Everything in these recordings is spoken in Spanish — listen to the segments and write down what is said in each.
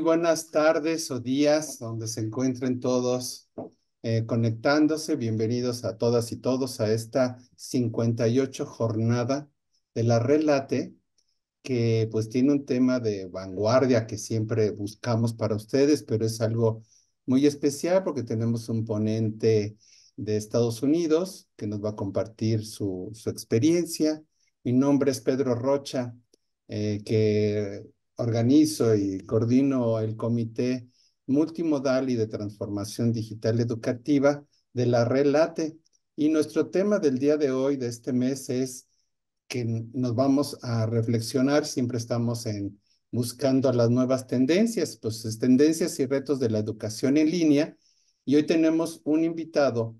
buenas tardes o días donde se encuentren todos eh, conectándose. Bienvenidos a todas y todos a esta 58 jornada de la Relate, que pues tiene un tema de vanguardia que siempre buscamos para ustedes, pero es algo muy especial porque tenemos un ponente de Estados Unidos que nos va a compartir su, su experiencia. Mi nombre es Pedro Rocha, eh, que organizo y coordino el Comité Multimodal y de Transformación Digital Educativa de la Relate. Y nuestro tema del día de hoy, de este mes, es que nos vamos a reflexionar, siempre estamos en buscando las nuevas tendencias, pues tendencias y retos de la educación en línea. Y hoy tenemos un invitado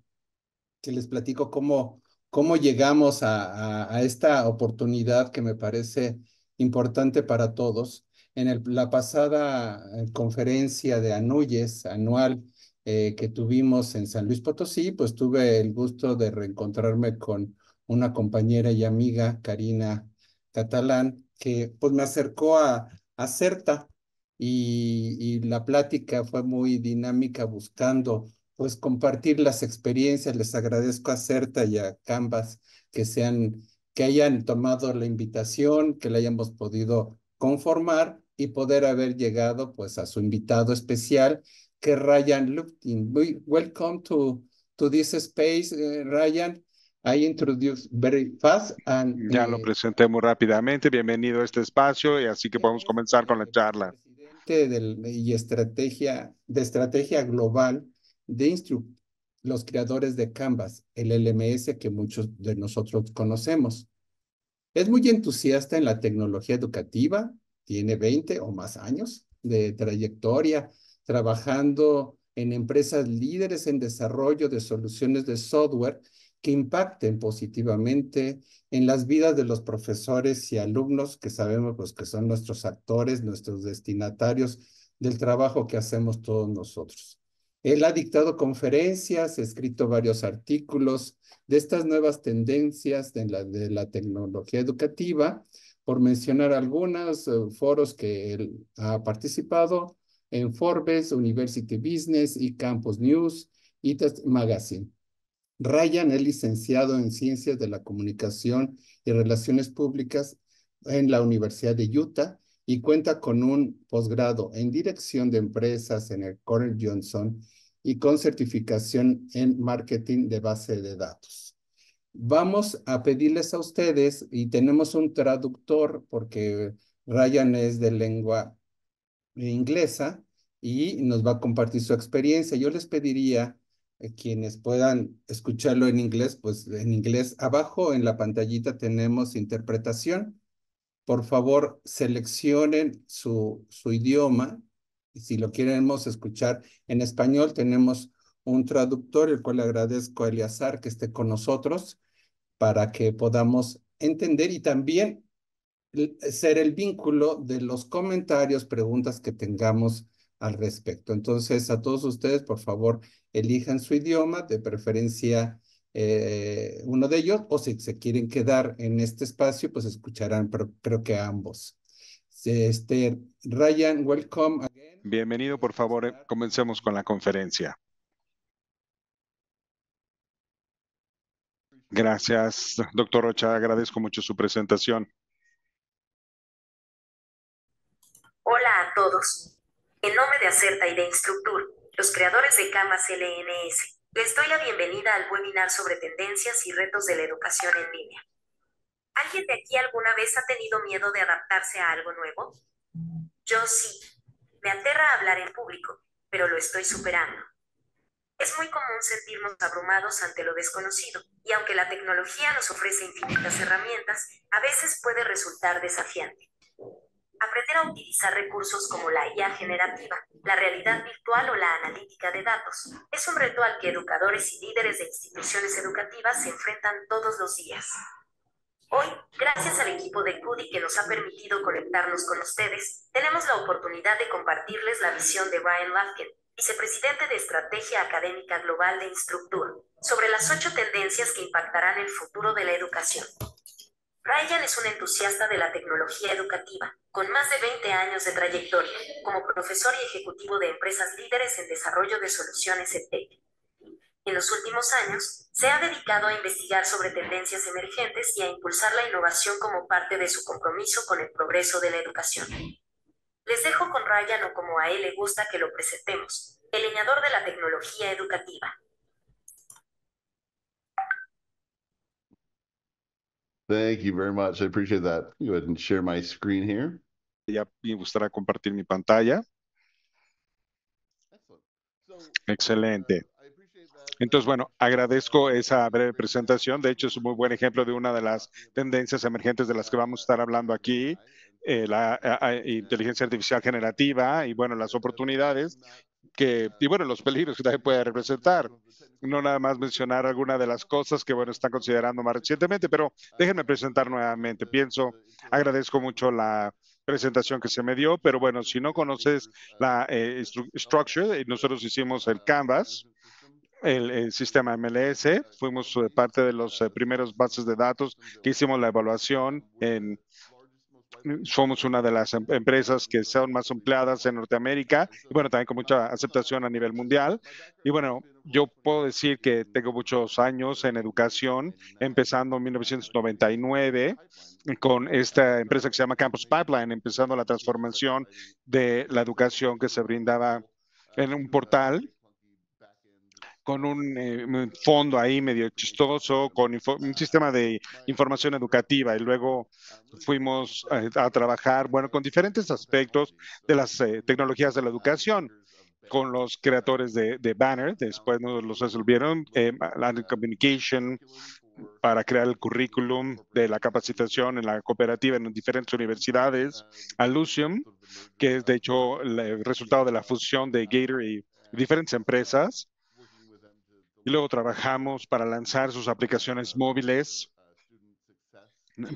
que les platico cómo, cómo llegamos a esta oportunidad que me parece importante para todos en la pasada eh, conferencia de Anuyes anual eh, que tuvimos en San Luis Potosí, pues tuve el gusto de reencontrarme con una compañera y amiga, Karina Catalán, que pues me acercó a, CERTA y, la plática fue muy dinámica buscando pues compartir las experiencias. Les agradezco a CERTA y a Canvas que sean que hayan tomado la invitación, que la hayamos podido conformar y poder haber llegado pues a su invitado especial, que Ryan Lupton. Welcome to, to this space, eh, Ryan. I introduce very fast and, ya lo eh, presenté muy rápidamente. Bienvenido a este espacio y así que podemos comenzar con la charla. Presidente y estrategia de estrategia global de Instru, los creadores de Canvas, el LMS que muchos de nosotros conocemos. Es muy entusiasta en la tecnología educativa, tiene 20 o más años de trayectoria trabajando en empresas líderes en desarrollo de soluciones de software que impacten positivamente en las vidas de los profesores y alumnos que sabemos pues, que son nuestros actores, nuestros destinatarios del trabajo que hacemos todos nosotros. Él ha dictado conferencias, escrito varios artículos de estas nuevas tendencias la, de la tecnología educativa por mencionar algunos eh, foros que él ha participado en Forbes, University Business y Campus News y Test Magazine. Ryan es licenciado en Ciencias de la Comunicación y Relaciones Públicas en la Universidad de Utah y cuenta con un posgrado en Dirección de Empresas en el Cornell Johnson y con certificación en Marketing de Base de Datos vamos a pedirles a ustedes, y tenemos un traductor porque Ryan es de lengua inglesa y nos va a compartir su experiencia. Yo les pediría eh, quienes puedan escucharlo en inglés, pues en inglés. Abajo en la pantallita tenemos interpretación. Por favor, seleccionen su, su idioma. Si lo queremos escuchar en español, tenemos un traductor, el cual agradezco a Eliazar que esté con nosotros para que podamos entender y también ser el vínculo de los comentarios, preguntas que tengamos al respecto. Entonces, a todos ustedes, por favor, elijan su idioma, de preferencia eh, uno de ellos, o si se quieren quedar en este espacio, pues escucharán, pero creo que ambos. Este, Ryan, welcome. Bienvenido, por favor, eh, comencemos con la conferencia. Gracias, doctor Rocha. Agradezco mucho su presentación. Hola a todos. En nombre de Acerta y de Instructur, los creadores de Camas LNS, les doy la bienvenida al webinar sobre tendencias y retos de la educación en línea. ¿Alguien de aquí alguna vez ha tenido miedo de adaptarse a algo nuevo? Yo sí. Me aterra hablar en público, pero lo estoy superando. Es muy común sentirnos abrumados ante lo desconocido, y aunque la tecnología nos ofrece infinitas herramientas, a veces puede resultar desafiante. Aprender a utilizar recursos como la IA generativa, la realidad virtual o la analítica de datos es un reto al que educadores y líderes de instituciones educativas se enfrentan todos los días. Hoy, gracias al equipo de CUDI que nos ha permitido conectarnos con ustedes, tenemos la oportunidad de compartirles la visión de Brian Lafkin, vicepresidente de Estrategia Académica Global de Instructur, sobre las ocho tendencias que impactarán el futuro de la educación. Ryan es un entusiasta de la tecnología educativa, con más de 20 años de trayectoria como profesor y ejecutivo de empresas líderes en desarrollo de soluciones TEC. En los últimos años, se ha dedicado a investigar sobre tendencias emergentes y a impulsar la innovación como parte de su compromiso con el progreso de la educación. Les dejo con Ryan o como a él le gusta que lo presentemos, el leñador de la tecnología educativa. Thank you very much. I appreciate that. Go ahead and share my screen here. Ya me gustará compartir mi pantalla. Excelente. Entonces, bueno, agradezco esa breve presentación. De hecho, es un muy buen ejemplo de una de las tendencias emergentes de las que vamos a estar hablando aquí. Eh, la inteligencia artificial generativa y bueno, las oportunidades que, y bueno, los peligros que también puede representar. No nada más mencionar alguna de las cosas que, bueno, están considerando más recientemente, pero déjenme presentar nuevamente. Pienso, agradezco mucho la presentación que se me dio, pero bueno, si no conoces la eh, structure eh, nosotros hicimos el Canvas el, sistema MLS. Fuimos eh, parte de los eh, primeros bases de datos que hicimos la evaluación. En, somos una de las em, empresas que son más empleadas en Norteamérica y bueno, también con mucha aceptación a nivel mundial. Y bueno, yo puedo decir que tengo muchos años en educación, empezando en 1999 con esta empresa que se llama Campus Pipeline, empezando la transformación de la educación que se brindaba en un portal con eh, un fondo ahí medio chistoso, con un sistema de información educativa y luego fuimos eh, a trabajar, bueno, con diferentes aspectos de las eh, tecnologías de la educación con los creadores de, Banner, después nos los resolvieron, la Communication, para crear el currículum de la capacitación en la cooperativa en diferentes universidades, Allusion, que es de hecho el resultado de la fusión de Gator y diferentes empresas, y luego trabajamos para lanzar sus aplicaciones móviles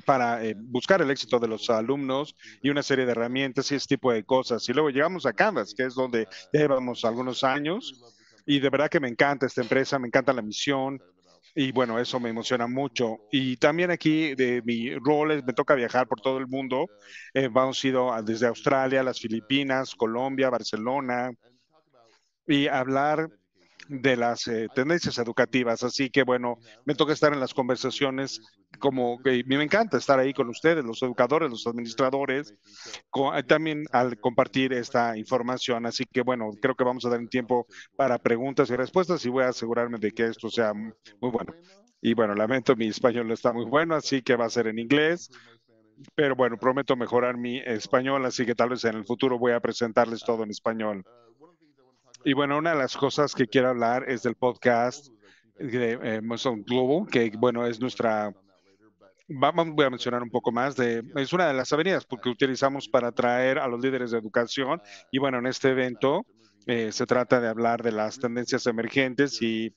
para eh, buscar el éxito de los alumnos y una serie de herramientas y ese tipo de cosas. Y luego llegamos a Canvas, que es donde llevamos algunos años. Y de verdad que me encanta esta empresa, me encanta la misión. Y bueno, eso me emociona mucho. Y también aquí de mi rol me toca viajar por todo el mundo. Eh, vamos ido desde Australia, las Filipinas, Colombia, Barcelona. Y hablar de las eh, tendencias educativas. Así que bueno, me toca estar en las conversaciones, como que me encanta estar ahí con ustedes, los educadores, los administradores, eh, también al compartir esta información. Así que bueno, creo que vamos a dar un tiempo para preguntas y respuestas y voy a asegurarme de que esto sea muy bueno. Y bueno, lamento, mi español no está muy bueno, así que va a ser en inglés. Pero bueno, prometo mejorar mi español, así que tal vez en el futuro voy a presentarles todo en español. Y bueno, una de las cosas que quiero hablar es del podcast de Amazon eh, Global, que bueno, es nuestra Vamos, voy a mencionar un poco más de, es una de las avenidas que utilizamos para atraer a los líderes de educación. Y bueno, en este evento eh, se trata de hablar de las tendencias emergentes y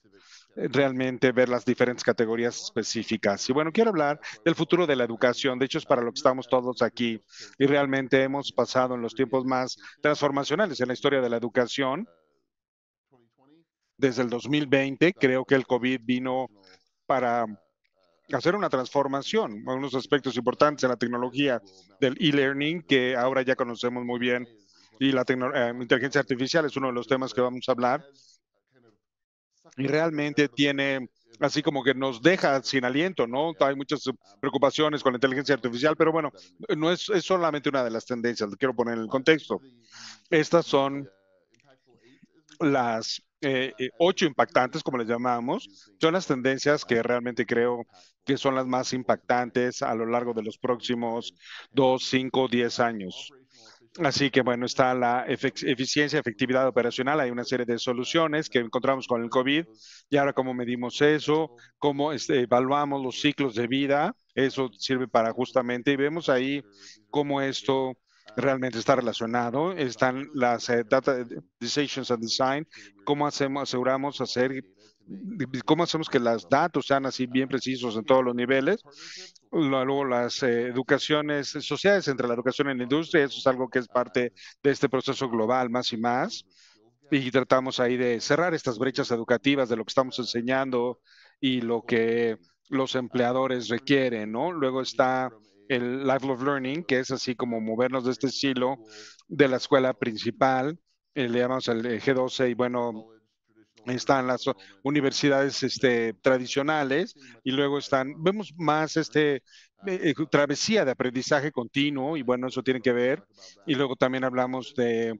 realmente ver las diferentes categorías específicas. Y bueno, quiero hablar del futuro de la educación. De hecho, es para lo que estamos todos aquí. Y realmente hemos pasado en los tiempos más transformacionales en la historia de la educación desde el 2020 creo que el COVID vino para hacer una transformación, unos aspectos importantes en la tecnología del e-learning que ahora ya conocemos muy bien y la eh, inteligencia artificial es uno de los temas que vamos a hablar y realmente tiene así como que nos deja sin aliento, ¿no? Hay muchas preocupaciones con la inteligencia artificial, pero bueno, no es, es solamente una de las tendencias, quiero poner en el contexto. Estas son las eh, eh, ocho impactantes, como les llamamos, son las tendencias que realmente creo que son las más impactantes a lo largo de los próximos dos, cinco, diez años. Así que bueno, está la eficiencia, efectividad operacional. Hay una serie de soluciones que encontramos con el COVID y ahora cómo medimos eso, cómo este, evaluamos los ciclos de vida. Eso sirve para justamente y vemos ahí cómo esto realmente está relacionado. Están las eh, data eh, decisions and design, cómo hacemos, aseguramos hacer, cómo hacemos que los datos sean así bien precisos en todos los niveles. Luego las eh, educaciones sociales entre la educación en la industria, eso es algo que es parte de este proceso global más y más. Y tratamos ahí de cerrar estas brechas educativas de lo que estamos enseñando y lo que los empleadores requieren, ¿no? Luego está el Life of Learning, que es así como movernos de este estilo de la escuela principal, eh, le llamamos el eh, G12 y bueno, están las universidades este, tradicionales y luego están, vemos más este eh, travesía de aprendizaje continuo y bueno, eso tiene que ver. Y luego también hablamos de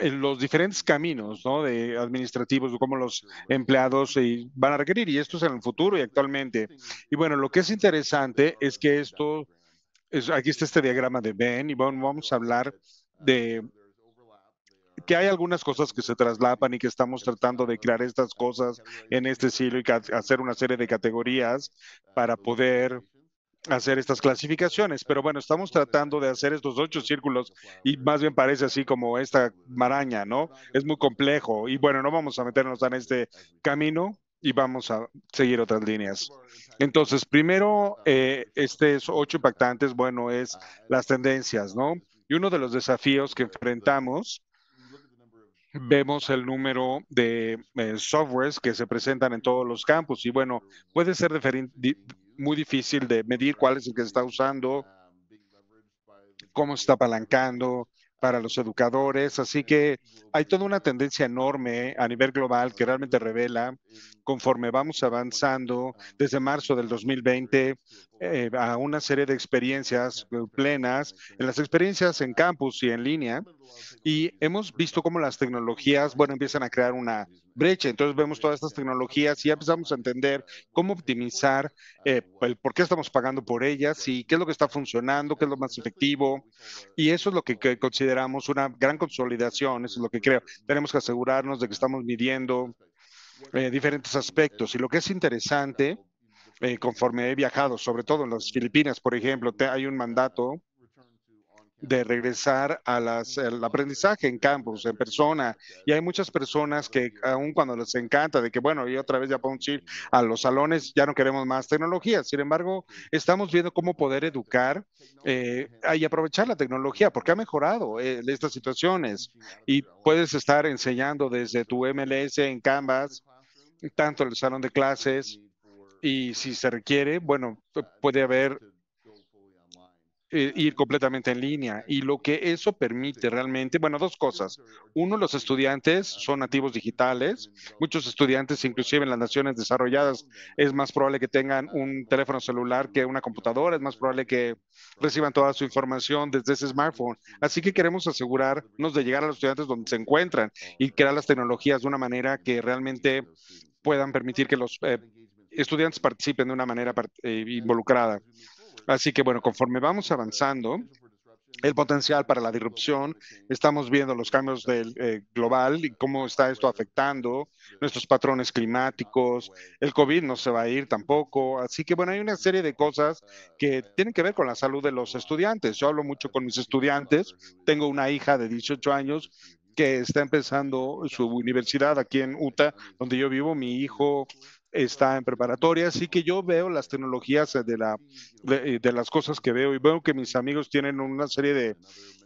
los diferentes caminos ¿no? de administrativos, cómo los empleados van a requerir, y esto es en el futuro y actualmente. Y bueno, lo que es interesante es que esto aquí está este diagrama de Ben y vamos a hablar de que hay algunas cosas que se traslapan y que estamos tratando de crear estas cosas en este siglo y hacer una serie de categorías para poder hacer estas clasificaciones. Pero bueno, estamos tratando de hacer estos ocho círculos y más bien parece así como esta maraña, ¿no? Es muy complejo y bueno, no vamos a meternos en este camino y vamos a seguir otras líneas. Entonces, primero, ah, eh, este es ocho impactantes, bueno, es ah, las tendencias, ¿no? Y uno de los desafíos que enfrentamos, hmm. vemos el número de eh, softwares que se presentan en todos los campos y bueno, puede ser muy difícil de medir cuál es el que se está usando, ah, cómo se está apalancando, para los educadores. Así que hay toda una tendencia enorme eh, a nivel global que realmente revela, conforme vamos avanzando desde marzo del 2020, eh, a una serie de experiencias eh, plenas, en las experiencias en campus y en línea, y hemos visto cómo las tecnologías, bueno, empiezan a crear una brecha. Entonces vemos todas estas tecnologías y ya empezamos a entender cómo optimizar, eh, el por qué estamos pagando por ellas y qué es lo que está funcionando, qué es lo más efectivo. Y eso es lo que, consideramos una gran consolidación, eso es lo que creo. Tenemos que asegurarnos de que estamos midiendo diferentes aspectos. Y lo que es interesante eh, conforme he viajado, sobre todo en las Filipinas, por ejemplo, hay un mandato de regresar al aprendizaje en campus, en persona. Y hay muchas personas que aun cuando les encanta de que, bueno, y otra vez ya podemos ir a los salones, ya no queremos más tecnología. Sin embargo, estamos viendo cómo poder educar eh, y aprovechar la tecnología, porque ha mejorado eh, estas situaciones. Y puedes estar enseñando desde tu MLS en Canvas, tanto en el salón de clases y si se requiere, bueno, ah, puede haber ir completamente en línea. Ah, y lo que eso permite realmente, bueno, dos cosas. Uno, los estudiantes son nativos digitales. Muchos estudiantes, inclusive en las naciones desarrolladas, es más probable que tengan un teléfono celular que una computadora, es más probable que reciban toda su información desde ese smartphone. Así que queremos asegurarnos de llegar a los estudiantes donde se encuentran y crear las tecnologías de una manera que realmente puedan permitir que los eh, estudiantes participen de una manera eh, involucrada. Así que bueno, conforme vamos avanzando, el potencial para la disrupción, estamos viendo los cambios del, eh, global y cómo está esto afectando nuestros patrones climáticos, el COVID no se va a ir tampoco, así que bueno, hay una serie de cosas que tienen que ver con la salud de los estudiantes. Yo hablo mucho con mis estudiantes, tengo una hija de 18 años que está empezando su universidad aquí en Utah, donde yo vivo, mi hijo está en preparatoria, así que yo veo las tecnologías de, la, eh, de, las cosas que veo y veo que mis amigos tienen una serie de,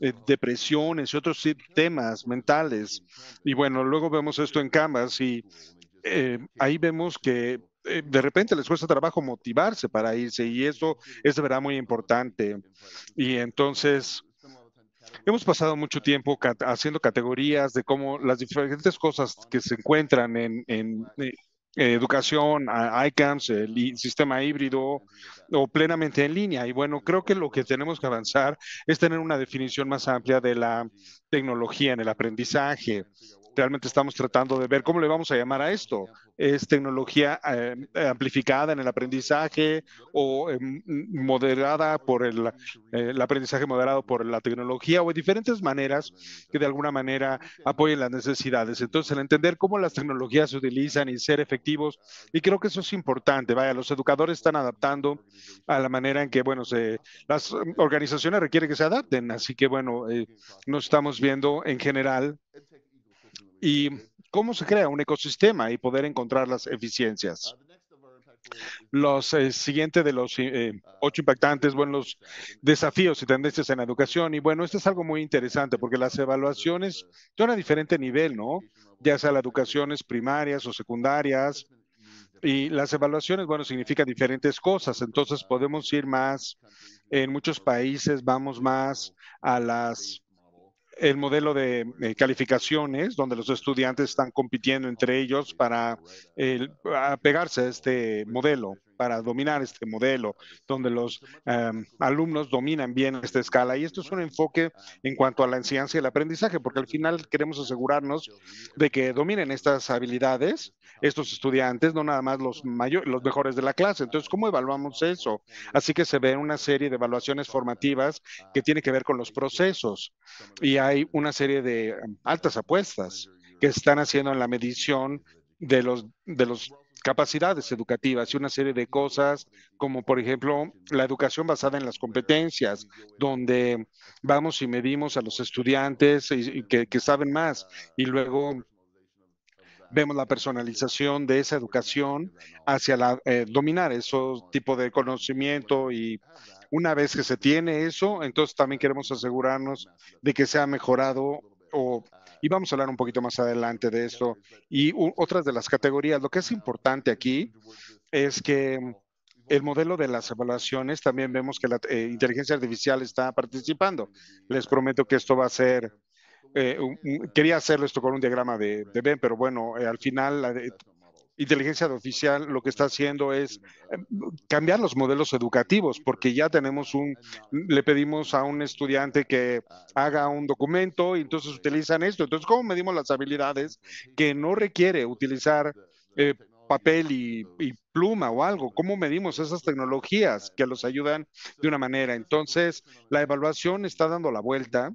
eh, depresiones y otros temas mentales. Y bueno, luego vemos esto en Canvas y eh, ahí vemos que de repente les cuesta trabajo motivarse para irse y eso es de verdad muy importante. Y entonces... Hemos pasado mucho tiempo haciendo categorías de cómo las diferentes cosas que se encuentran en, eh, educación, ICAMS, el sistema híbrido o plenamente en línea. Y bueno, creo que lo que tenemos que avanzar es tener una definición más amplia de la tecnología en el aprendizaje, realmente estamos tratando de ver cómo le vamos a llamar a esto. ¿Es tecnología eh, amplificada en el aprendizaje o eh, moderada por eh, el, aprendizaje moderado por la tecnología o diferentes maneras que de alguna manera apoyen las necesidades? Entonces, el entender cómo las tecnologías se utilizan y ser efectivos, y creo que eso es importante. Vaya, los educadores están adaptando a la manera en que, bueno, las organizaciones requieren que se adapten. Así que, bueno, nos estamos viendo en general y cómo se crea un ecosistema y poder encontrar las eficiencias. Los eh, siguientes de los eh, ocho impactantes, bueno, los desafíos y tendencias en la educación. Y bueno, esto es algo muy interesante porque las evaluaciones son a diferente nivel, ¿no? Ya sea las educaciones primarias o secundarias. Y las evaluaciones, bueno, significan diferentes cosas. Entonces podemos ir más, en muchos países vamos más a las el modelo de calificaciones, donde los estudiantes están compitiendo entre ellos para pegarse a este modelo para dominar este modelo, donde los em, alumnos dominan bien esta escala. Y esto es un enfoque en cuanto a la enseñanza y el aprendizaje, porque al final queremos asegurarnos de que dominen estas habilidades estos estudiantes, no nada más los, los mejores de la clase. Entonces, ¿cómo evaluamos eso? Así que se ve una serie de evaluaciones formativas que tiene que ver con los procesos y hay una serie de em, altas apuestas que están haciendo en la medición de los, de los capacidades educativas y una serie de cosas, como por ejemplo la educación basada en las competencias, donde vamos y medimos a los estudiantes y, que, saben más y luego vemos la personalización de esa educación hacia la, eh, dominar esos tipo de conocimiento y una vez que se tiene eso, entonces también queremos asegurarnos de que se ha mejorado o y vamos a hablar un poquito más adelante de esto y otras de las categorías. Lo que es importante aquí es que el modelo de las evaluaciones, también vemos que la eh, inteligencia artificial está participando. Les prometo que esto va a ser, eh, quería hacerlo esto con un diagrama de, Ben, pero bueno, eh, al final inteligencia artificial lo que está haciendo es eh, cambiar los modelos educativos, porque ya tenemos un, le pedimos a un estudiante que haga un documento y entonces utilizan esto. Entonces, ¿cómo medimos las habilidades que no requiere utilizar eh, papel y, y, pluma o algo. ¿Cómo medimos esas tecnologías que los ayudan de una manera? Entonces, la evaluación está dando la vuelta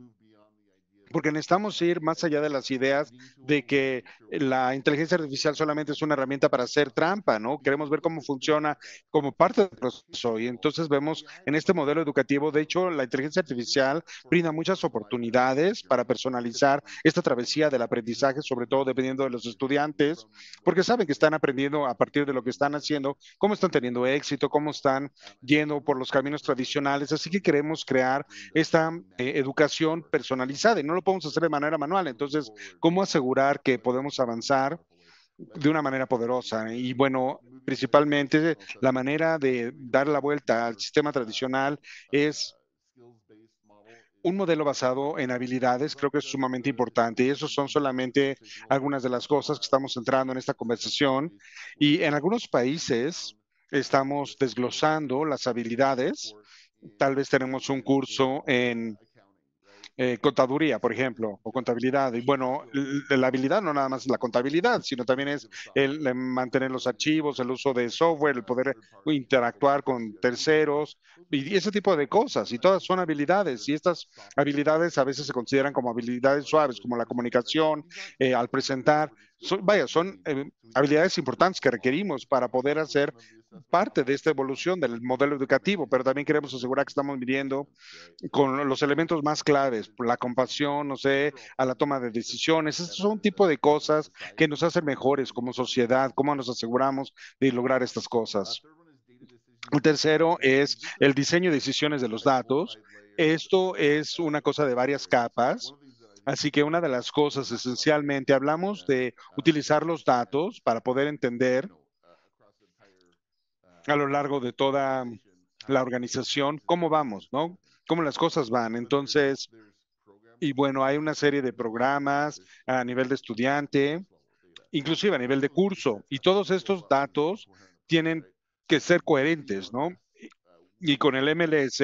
porque necesitamos ir más allá de las ideas de que la inteligencia artificial solamente es una herramienta para hacer trampa, ¿no? Queremos ver cómo funciona como parte del proceso. Y entonces vemos en este modelo educativo, de hecho, la inteligencia artificial brinda muchas oportunidades para personalizar esta travesía del aprendizaje, sobre todo dependiendo de los estudiantes, porque saben que están aprendiendo a partir de lo que están haciendo, cómo están teniendo éxito, cómo están yendo por los caminos tradicionales. Así que queremos crear esta eh, educación personalizada. Y no lo podemos hacer de manera manual. Entonces, ¿cómo asegurar que podemos avanzar? de una manera poderosa. Y bueno, principalmente la manera de dar la vuelta al sistema tradicional es un modelo basado en habilidades creo que es sumamente importante y eso son solamente algunas de las cosas que estamos entrando en esta conversación y en algunos países estamos desglosando las habilidades. Tal vez tenemos un curso en eh, contaduría, por ejemplo, o contabilidad. Y bueno, la habilidad no nada más es la contabilidad, sino también es el, eh, mantener los archivos, el uso de software, el poder interactuar con terceros y ese tipo de cosas. Y todas son habilidades. Y estas habilidades a veces se consideran como habilidades suaves, como la comunicación, eh, al presentar. vaya, son habilidades importantes que requerimos para poder hacer parte de esta evolución del modelo educativo, pero también queremos asegurar que estamos midiendo con los elementos más claves, la compasión, no sé, a la toma de decisiones. Estos son un tipo de cosas que nos hacen mejores como sociedad, cómo nos aseguramos de lograr estas cosas. El tercero es el diseño de decisiones de los datos. Esto es una cosa de varias capas. Así que una de las cosas esencialmente, hablamos de utilizar los datos para poder entender a lo largo de toda la organización, cómo vamos, ¿no? Cómo las cosas van. Entonces, y bueno, hay una serie de programas a nivel de estudiante, inclusive a nivel de curso, y todos estos datos tienen que ser coherentes, ¿no? Y con el MLS,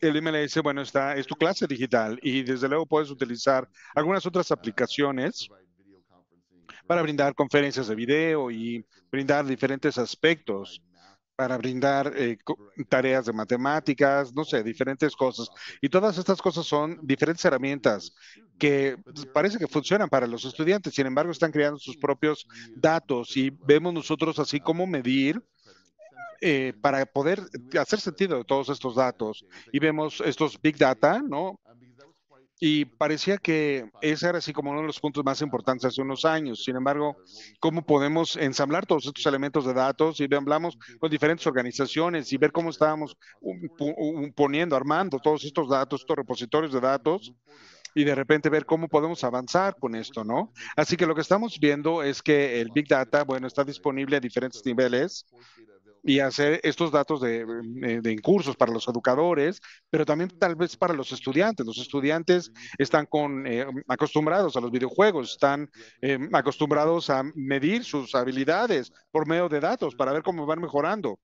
el MLS, bueno, está, es tu clase digital y desde luego puedes utilizar algunas otras aplicaciones para brindar conferencias de video y brindar diferentes aspectos para brindar eh, tareas de matemáticas, no sé, diferentes cosas. Y todas estas cosas son diferentes herramientas que pues, parece que funcionan para los estudiantes, sin embargo están creando sus propios datos y vemos nosotros así como medir eh, para poder hacer sentido de todos estos datos. Y vemos estos big data, ¿no? y parecía que ese era así como uno de los puntos más importantes hace unos años. Sin embargo, ¿cómo podemos ensamblar todos estos elementos de datos? Y hablamos con diferentes organizaciones y ver cómo estábamos poniendo, armando todos estos datos, estos repositorios de datos y de repente ver cómo podemos avanzar con esto, ¿no? Así que lo que estamos viendo es que el Big Data, bueno, está disponible a diferentes niveles y hacer estos datos de, eh, de incursos para los educadores, pero también tal vez para los estudiantes. Los estudiantes están con, eh, acostumbrados a los videojuegos, están eh, acostumbrados a medir sus habilidades por medio de datos para ver cómo van mejorando.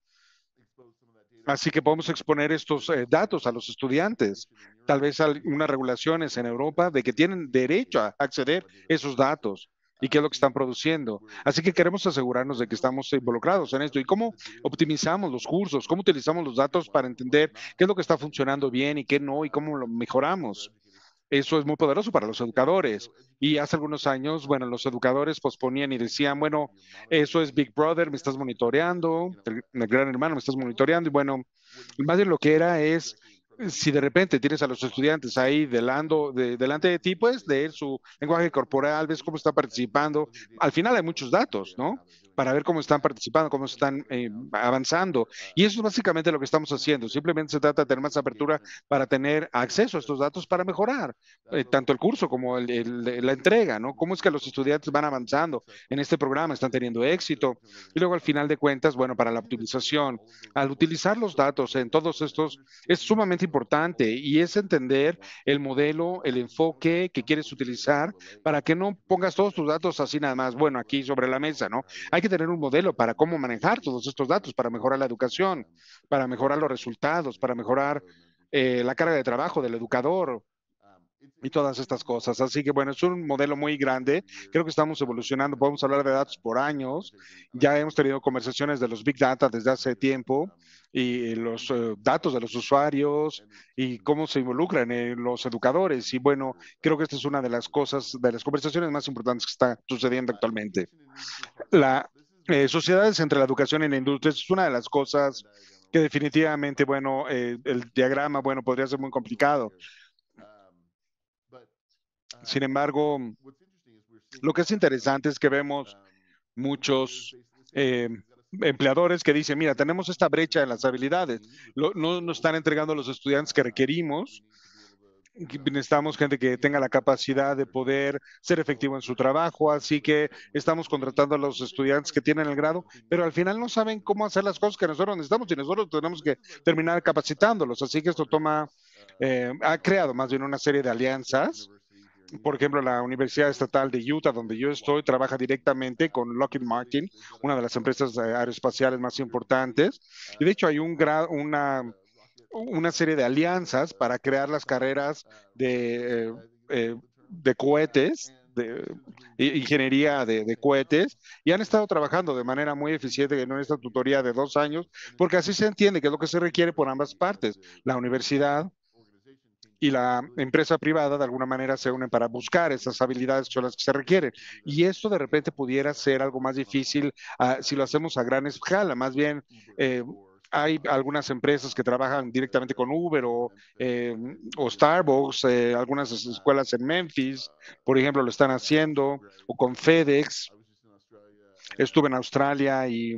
Así que podemos exponer estos datos a los estudiantes, tal vez algunas regulaciones en Europa de que tienen derecho a acceder a esos datos y qué es lo que están produciendo. Así que queremos asegurarnos de que estamos involucrados en esto y cómo optimizamos los cursos, cómo utilizamos los datos para entender qué es lo que está funcionando bien y qué no y cómo lo mejoramos. Eso es muy poderoso para los educadores. Y hace algunos años, bueno, los educadores posponían y decían, bueno, eso es Big Brother, me estás monitoreando, el, gran hermano me estás monitoreando. Y bueno, más de lo que era es si de repente tienes a los estudiantes ahí delando, de, delante de ti, puedes leer su lenguaje corporal, ves cómo está participando. Al final hay muchos datos, ¿no? para ver cómo están participando, cómo están eh, avanzando. Y eso es básicamente lo que estamos haciendo. Simplemente se trata de tener más apertura para tener acceso a estos datos para mejorar eh, tanto el curso como la entrega, ¿no? Cómo es que los estudiantes van avanzando en este programa, están teniendo éxito. Y luego al final de cuentas, bueno, para la optimización, al utilizar los datos en todos estos es sumamente importante y es entender el modelo, el enfoque que quieres utilizar para que no pongas todos tus datos así nada más, bueno, aquí sobre la mesa, ¿no? que tener un modelo para cómo manejar todos estos datos, para mejorar la educación, para mejorar los resultados, para mejorar eh, la carga de trabajo del educador y todas estas cosas. Así que bueno, es un modelo muy grande. Creo que estamos evolucionando. Podemos hablar de datos por años. Ya hemos tenido conversaciones de los big data desde hace tiempo y eh, los eh, datos de los usuarios y cómo se involucran eh, los educadores. Y bueno, creo que esta es una de las cosas, de las conversaciones más importantes que está sucediendo actualmente. La sociedad sociedades entre la educación y la industria es una de las cosas que definitivamente, bueno, el diagrama, bueno, podría ser muy complicado. Sin embargo, lo que es interesante es que vemos muchos empleadores que dicen, mira, tenemos esta brecha en las habilidades, no nos están entregando los estudiantes que requerimos, necesitamos gente que tenga la capacidad de poder ser efectivo en su trabajo, así que estamos contratando a los estudiantes que tienen el grado, pero al final no saben cómo hacer las cosas que nosotros necesitamos y nosotros tenemos que terminar capacitándolos, así que esto toma, eh, ha creado más bien una serie de alianzas por ejemplo, la Universidad Estatal de Utah, donde yo estoy, trabaja directamente con Lockheed Martin, una de las empresas eh, aeroespaciales más importantes. Y de hecho hay un una, una serie de alianzas para crear las carreras de, eh, eh, de cohetes de ingeniería de, de, cohetes y han estado trabajando de manera muy eficiente en esta tutoría de dos años, porque así se entiende que es lo que se requiere por ambas partes, la universidad y la empresa privada de alguna manera se unen para buscar esas habilidades que son las que se requieren. Y esto de repente pudiera ser algo más difícil ah, si lo hacemos a gran escala, más bien... Eh, hay algunas empresas que trabajan directamente con Uber o, eh, o Starbucks, eh, algunas escuelas en Memphis, por ejemplo, lo están haciendo, o con FedEx. Estuve en Australia y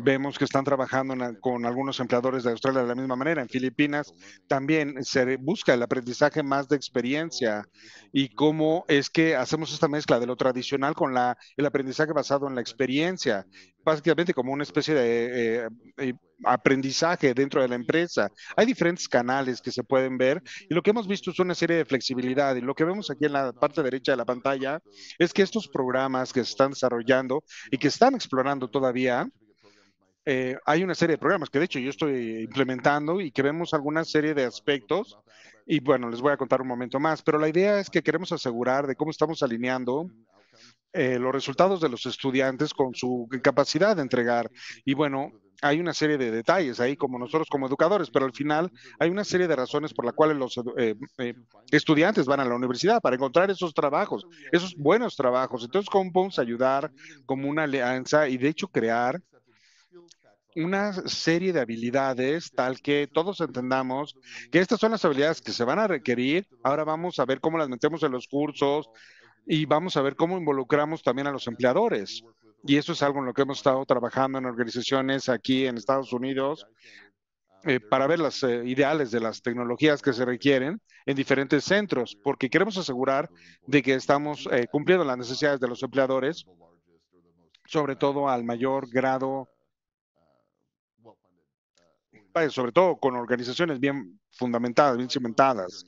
Vemos que están trabajando con algunos empleadores de Australia de la misma manera. En Filipinas también se busca el aprendizaje más de experiencia y cómo es que hacemos esta mezcla de lo tradicional con la, el aprendizaje basado en la experiencia, básicamente como una especie de eh, eh, aprendizaje dentro de la empresa. Hay diferentes canales que se pueden ver y lo que hemos visto es una serie de flexibilidad y lo que vemos aquí en la parte derecha de la pantalla es que estos programas que se están desarrollando y que están explorando todavía eh, hay una serie de programas que de hecho yo estoy implementando y que vemos alguna serie de aspectos y bueno, les voy a contar un momento más, pero la idea es que queremos asegurar de cómo estamos alineando eh, los resultados de los estudiantes con su capacidad de entregar. Y bueno, hay una serie de detalles ahí como nosotros como educadores, pero al final hay una serie de razones por las cuales los eh, estudiantes van a la universidad para encontrar esos trabajos, esos buenos trabajos. Entonces, ¿cómo podemos ayudar como una alianza y de hecho crear una serie de habilidades tal que todos entendamos que estas son las habilidades que se van a requerir. Ahora vamos a ver cómo las metemos en los cursos y vamos a ver cómo involucramos también a los empleadores. Y eso es algo en lo que hemos estado trabajando en organizaciones aquí en Estados Unidos eh, para ver las eh, ideales de las tecnologías que se requieren en diferentes centros, porque queremos asegurar de que estamos eh, cumpliendo las necesidades de los empleadores, sobre todo al mayor grado sobre todo con organizaciones bien fundamentadas, bien cimentadas.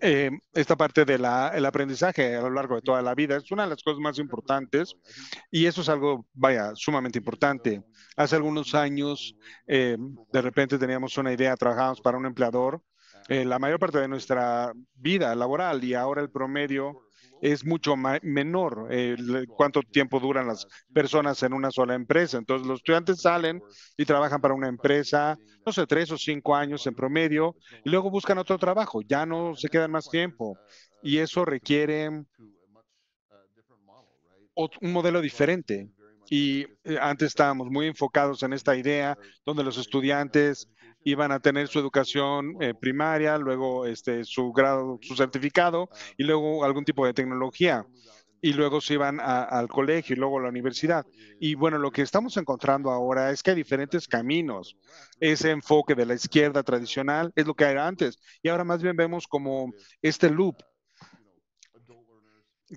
Eh, esta parte del aprendizaje a lo largo de toda la vida es una de las cosas más importantes y eso es algo, vaya, sumamente importante. Hace algunos años, eh, de repente teníamos una idea, trabajamos para un empleador eh, la mayor parte de nuestra vida laboral y ahora el promedio es mucho eh, menor cuánto tiempo duran las personas en una sola empresa. Entonces, los estudiantes salen y trabajan para una empresa, no sé, tres o cinco años en promedio, y luego buscan otro trabajo, ya no se quedan más tiempo. Y eso requiere uh, un modelo diferente. Y eh, antes estábamos muy enfocados en esta idea donde los estudiantes iban a tener su educación eh, primaria, luego este, su grado, su certificado y luego algún tipo de tecnología y luego se iban al colegio y luego a la universidad. Y bueno, lo que estamos encontrando ahora es que hay diferentes caminos. Ese enfoque de la izquierda tradicional es lo que era antes y ahora más bien vemos como este loop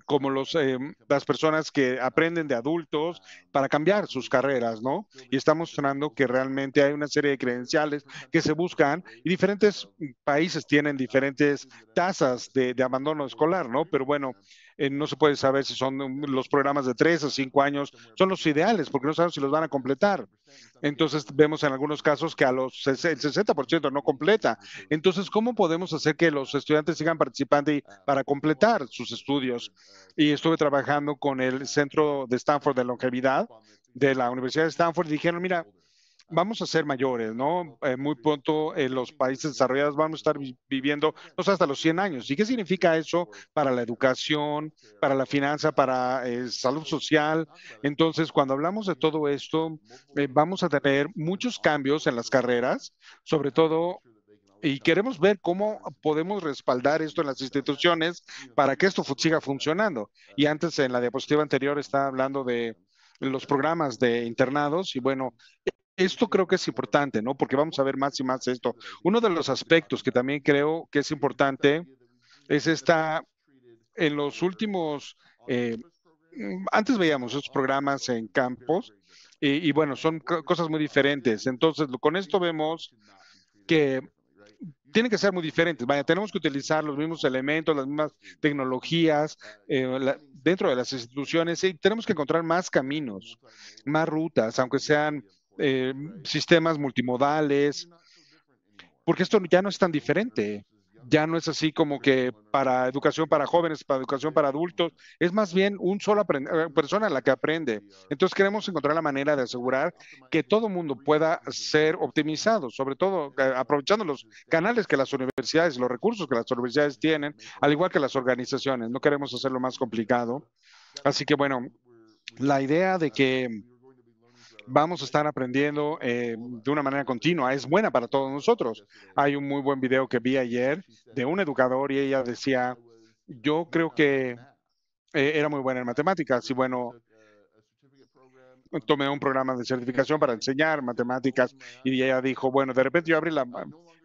como los, eh, las personas que aprenden de adultos para cambiar sus carreras, ¿no? Y está mostrando que realmente hay una serie de credenciales que se buscan y diferentes países tienen diferentes tasas de abandono escolar, ¿no? Pero bueno, eh, no se puede saber si son los programas de tres a cinco años, son los ideales, porque no sabemos si los van a completar. Entonces vemos en algunos casos que a los el 60% no completa. Entonces, ¿cómo podemos hacer que los estudiantes sigan participando para completar sus estudios? Y estuve trabajando con el Centro de Stanford de Longevidad de la Universidad de Stanford y dijeron, mira, vamos a ser mayores, ¿no? Eh, muy pronto en eh, los países desarrollados vamos a estar viviendo no hasta los 100 años. ¿Y qué significa eso para la educación, para la finanza, para eh, salud social? Entonces, cuando hablamos de todo esto, vamos a tener muchos cambios en las carreras, sobre todo y queremos ver cómo podemos respaldar esto en las instituciones para que esto siga funcionando. Y antes en la diapositiva anterior estaba hablando de los programas de internados y bueno, esto creo que es importante, ¿no? Porque vamos a ver más y más esto. Uno de los aspectos que también creo que es importante es esta, en los últimos, eh, antes veíamos esos programas en campos y, bueno, son cosas muy diferentes. Entonces, con esto vemos que tienen que ser muy diferentes. Vaya, tenemos que utilizar los mismos elementos, las mismas tecnologías eh, dentro de las instituciones y tenemos que encontrar más caminos, más rutas, aunque sean eh, sistemas multimodales, porque esto ya no es tan diferente. Ya no es así como que para educación para jóvenes, para educación para adultos, es más bien una sola eh, persona la que aprende. Entonces queremos encontrar la manera de asegurar que todo mundo pueda ser optimizado, sobre todo eh, aprovechando los canales que las universidades, los recursos que las universidades tienen, al igual que las organizaciones. No queremos hacerlo más complicado. Así que bueno, la idea de que vamos a estar aprendiendo eh, de una manera continua. Es buena para todos nosotros. Hay un muy buen video que vi ayer de un educador y ella decía, yo creo que eh, era muy buena en matemáticas y bueno, tomé un programa de certificación para enseñar matemáticas y ella dijo, bueno, de repente yo abrí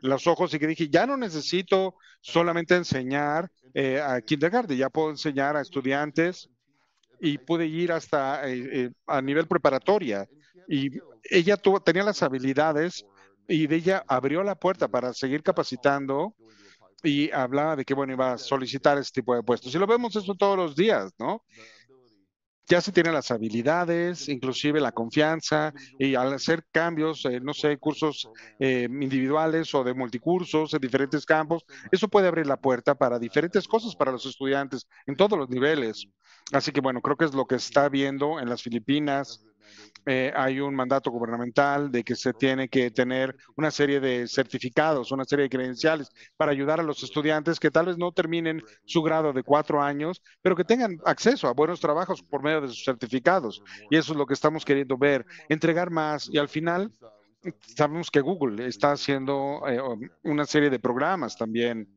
los ojos y que dije, ya no necesito solamente enseñar eh, a kindergarten, ya puedo enseñar a estudiantes y pude ir hasta a nivel preparatoria y ella tuvo, tenía las habilidades y de ella abrió la puerta para seguir capacitando y hablaba de que, bueno, iba a solicitar este tipo de puestos. Y lo vemos eso todos los días, ¿no? Ya se tienen las habilidades, inclusive la confianza, y al hacer cambios, eh, no sé, cursos eh, individuales o de multicursos en diferentes campos, eso puede abrir la puerta para diferentes cosas para los estudiantes en todos los niveles. Así que bueno, creo que es lo que está viendo en las Filipinas, eh, hay un mandato gubernamental de que se tiene que tener una serie de certificados, una serie de credenciales para ayudar a los estudiantes que tal vez no terminen su grado de cuatro años, pero que tengan acceso a buenos trabajos por medio de sus certificados. Y eso es lo que estamos queriendo ver, entregar más y al final sabemos que Google está haciendo eh, una serie de programas también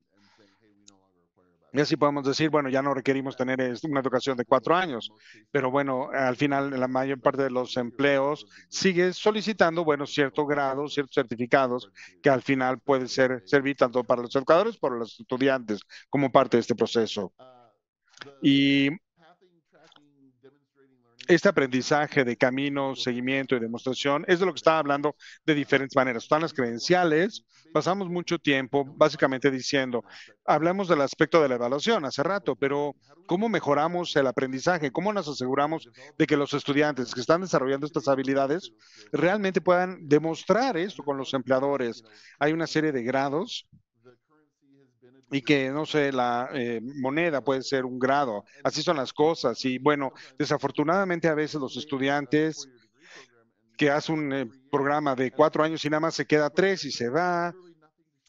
y así podemos decir, bueno, ya no requerimos tener este, una educación de cuatro años, pero bueno, al final la mayor parte de los empleos sigue solicitando, bueno, ciertos grados, ciertos certificados que al final puede ser, servir tanto para los educadores como para los estudiantes como parte de este proceso. Y este aprendizaje de camino, seguimiento y demostración es de lo que estaba hablando de diferentes maneras. Están las credenciales, pasamos mucho tiempo básicamente diciendo, hablamos del aspecto de la evaluación hace rato, pero ¿cómo mejoramos el aprendizaje? ¿Cómo nos aseguramos de que los estudiantes que están desarrollando estas habilidades realmente puedan demostrar esto con los empleadores? Hay una serie de grados y que, no sé, la eh, moneda puede ser un grado. Así son las cosas. Y bueno, desafortunadamente a veces los estudiantes que hacen un eh, programa de cuatro años y nada más se queda tres y se va,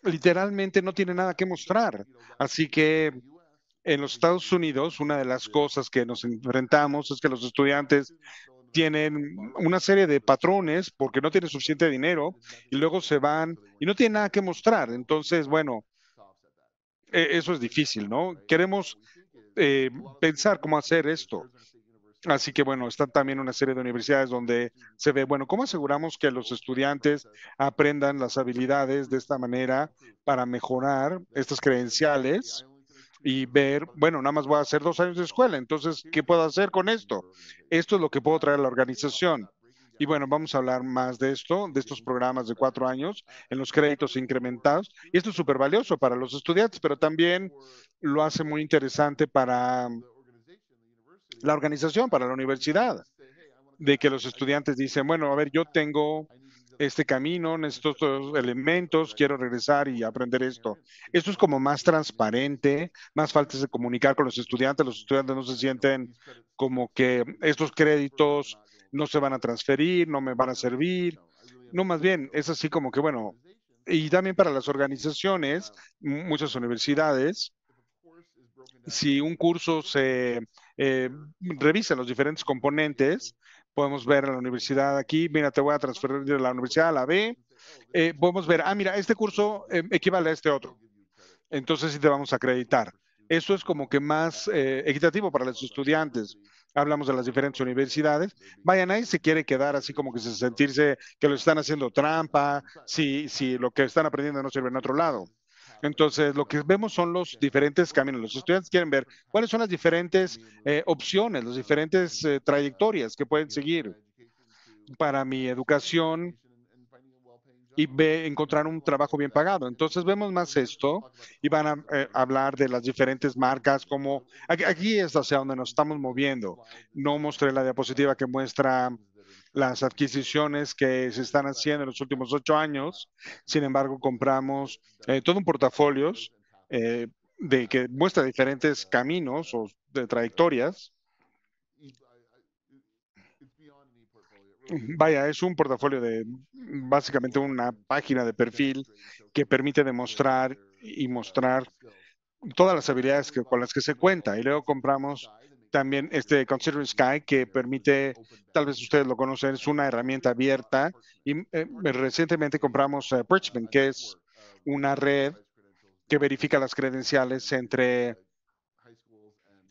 literalmente no tiene nada que mostrar. Así que en los Estados Unidos, una de las cosas que nos enfrentamos es que los estudiantes tienen una serie de patrones porque no tienen suficiente dinero y luego se van y no tienen nada que mostrar. Entonces, bueno, e, eso es difícil, ¿no? Queremos eh, pensar cómo hacer esto. Así que bueno, están también una serie de universidades donde se ve, bueno, ¿cómo aseguramos que los estudiantes aprendan las habilidades de esta manera para mejorar estas credenciales? y ver, bueno, nada más voy a hacer dos años de escuela, entonces, ¿qué puedo hacer con esto? Esto es lo que puedo traer a la organización. Y bueno, vamos a hablar más de esto, de estos programas de cuatro años, en los créditos incrementados. Y esto es súper valioso para los estudiantes, pero también lo hace muy interesante para la organización, para la universidad, de que los estudiantes dicen, bueno, a ver, yo tengo este camino, necesito estos elementos, quiero regresar y aprender esto. Esto es como más transparente, más falta de comunicar con los estudiantes, los estudiantes no se sienten como que estos créditos no se van a transferir, no me van a servir. No, más bien, es así como que, bueno, y también para las organizaciones, muchas universidades, si un curso se eh, revisa los diferentes componentes, podemos ver a la universidad aquí, mira, te voy a transferir de la universidad a la B, eh, podemos ver, ah, mira, este curso eh, equivale a este otro. Entonces sí te vamos a acreditar. Eso es como que más eh, equitativo para los estudiantes hablamos de las diferentes universidades, vayan ahí se quiere quedar así como que se sentirse que lo están haciendo trampa, si, si lo que están aprendiendo no sirve en otro lado. Entonces, lo que vemos son los diferentes caminos. Los estudiantes quieren ver cuáles son las diferentes eh, opciones, las diferentes eh, trayectorias que pueden seguir. Para mi educación, y encontrar un trabajo bien pagado. Entonces vemos más esto y van a eh, hablar de las diferentes marcas, como aquí, es hacia donde nos estamos moviendo. No mostré la diapositiva que muestra las adquisiciones que se están haciendo en los últimos ocho años. Sin embargo, compramos eh, todo un portafolios eh, de que muestra diferentes caminos o de trayectorias Vaya, es un portafolio de básicamente una página de perfil que permite demostrar y mostrar todas las habilidades con las que se cuenta. Y luego compramos también este Considering Sky que permite, tal vez ustedes lo conocen, es una herramienta abierta. Y eh, recientemente compramos uh, que es una red que verifica las credenciales entre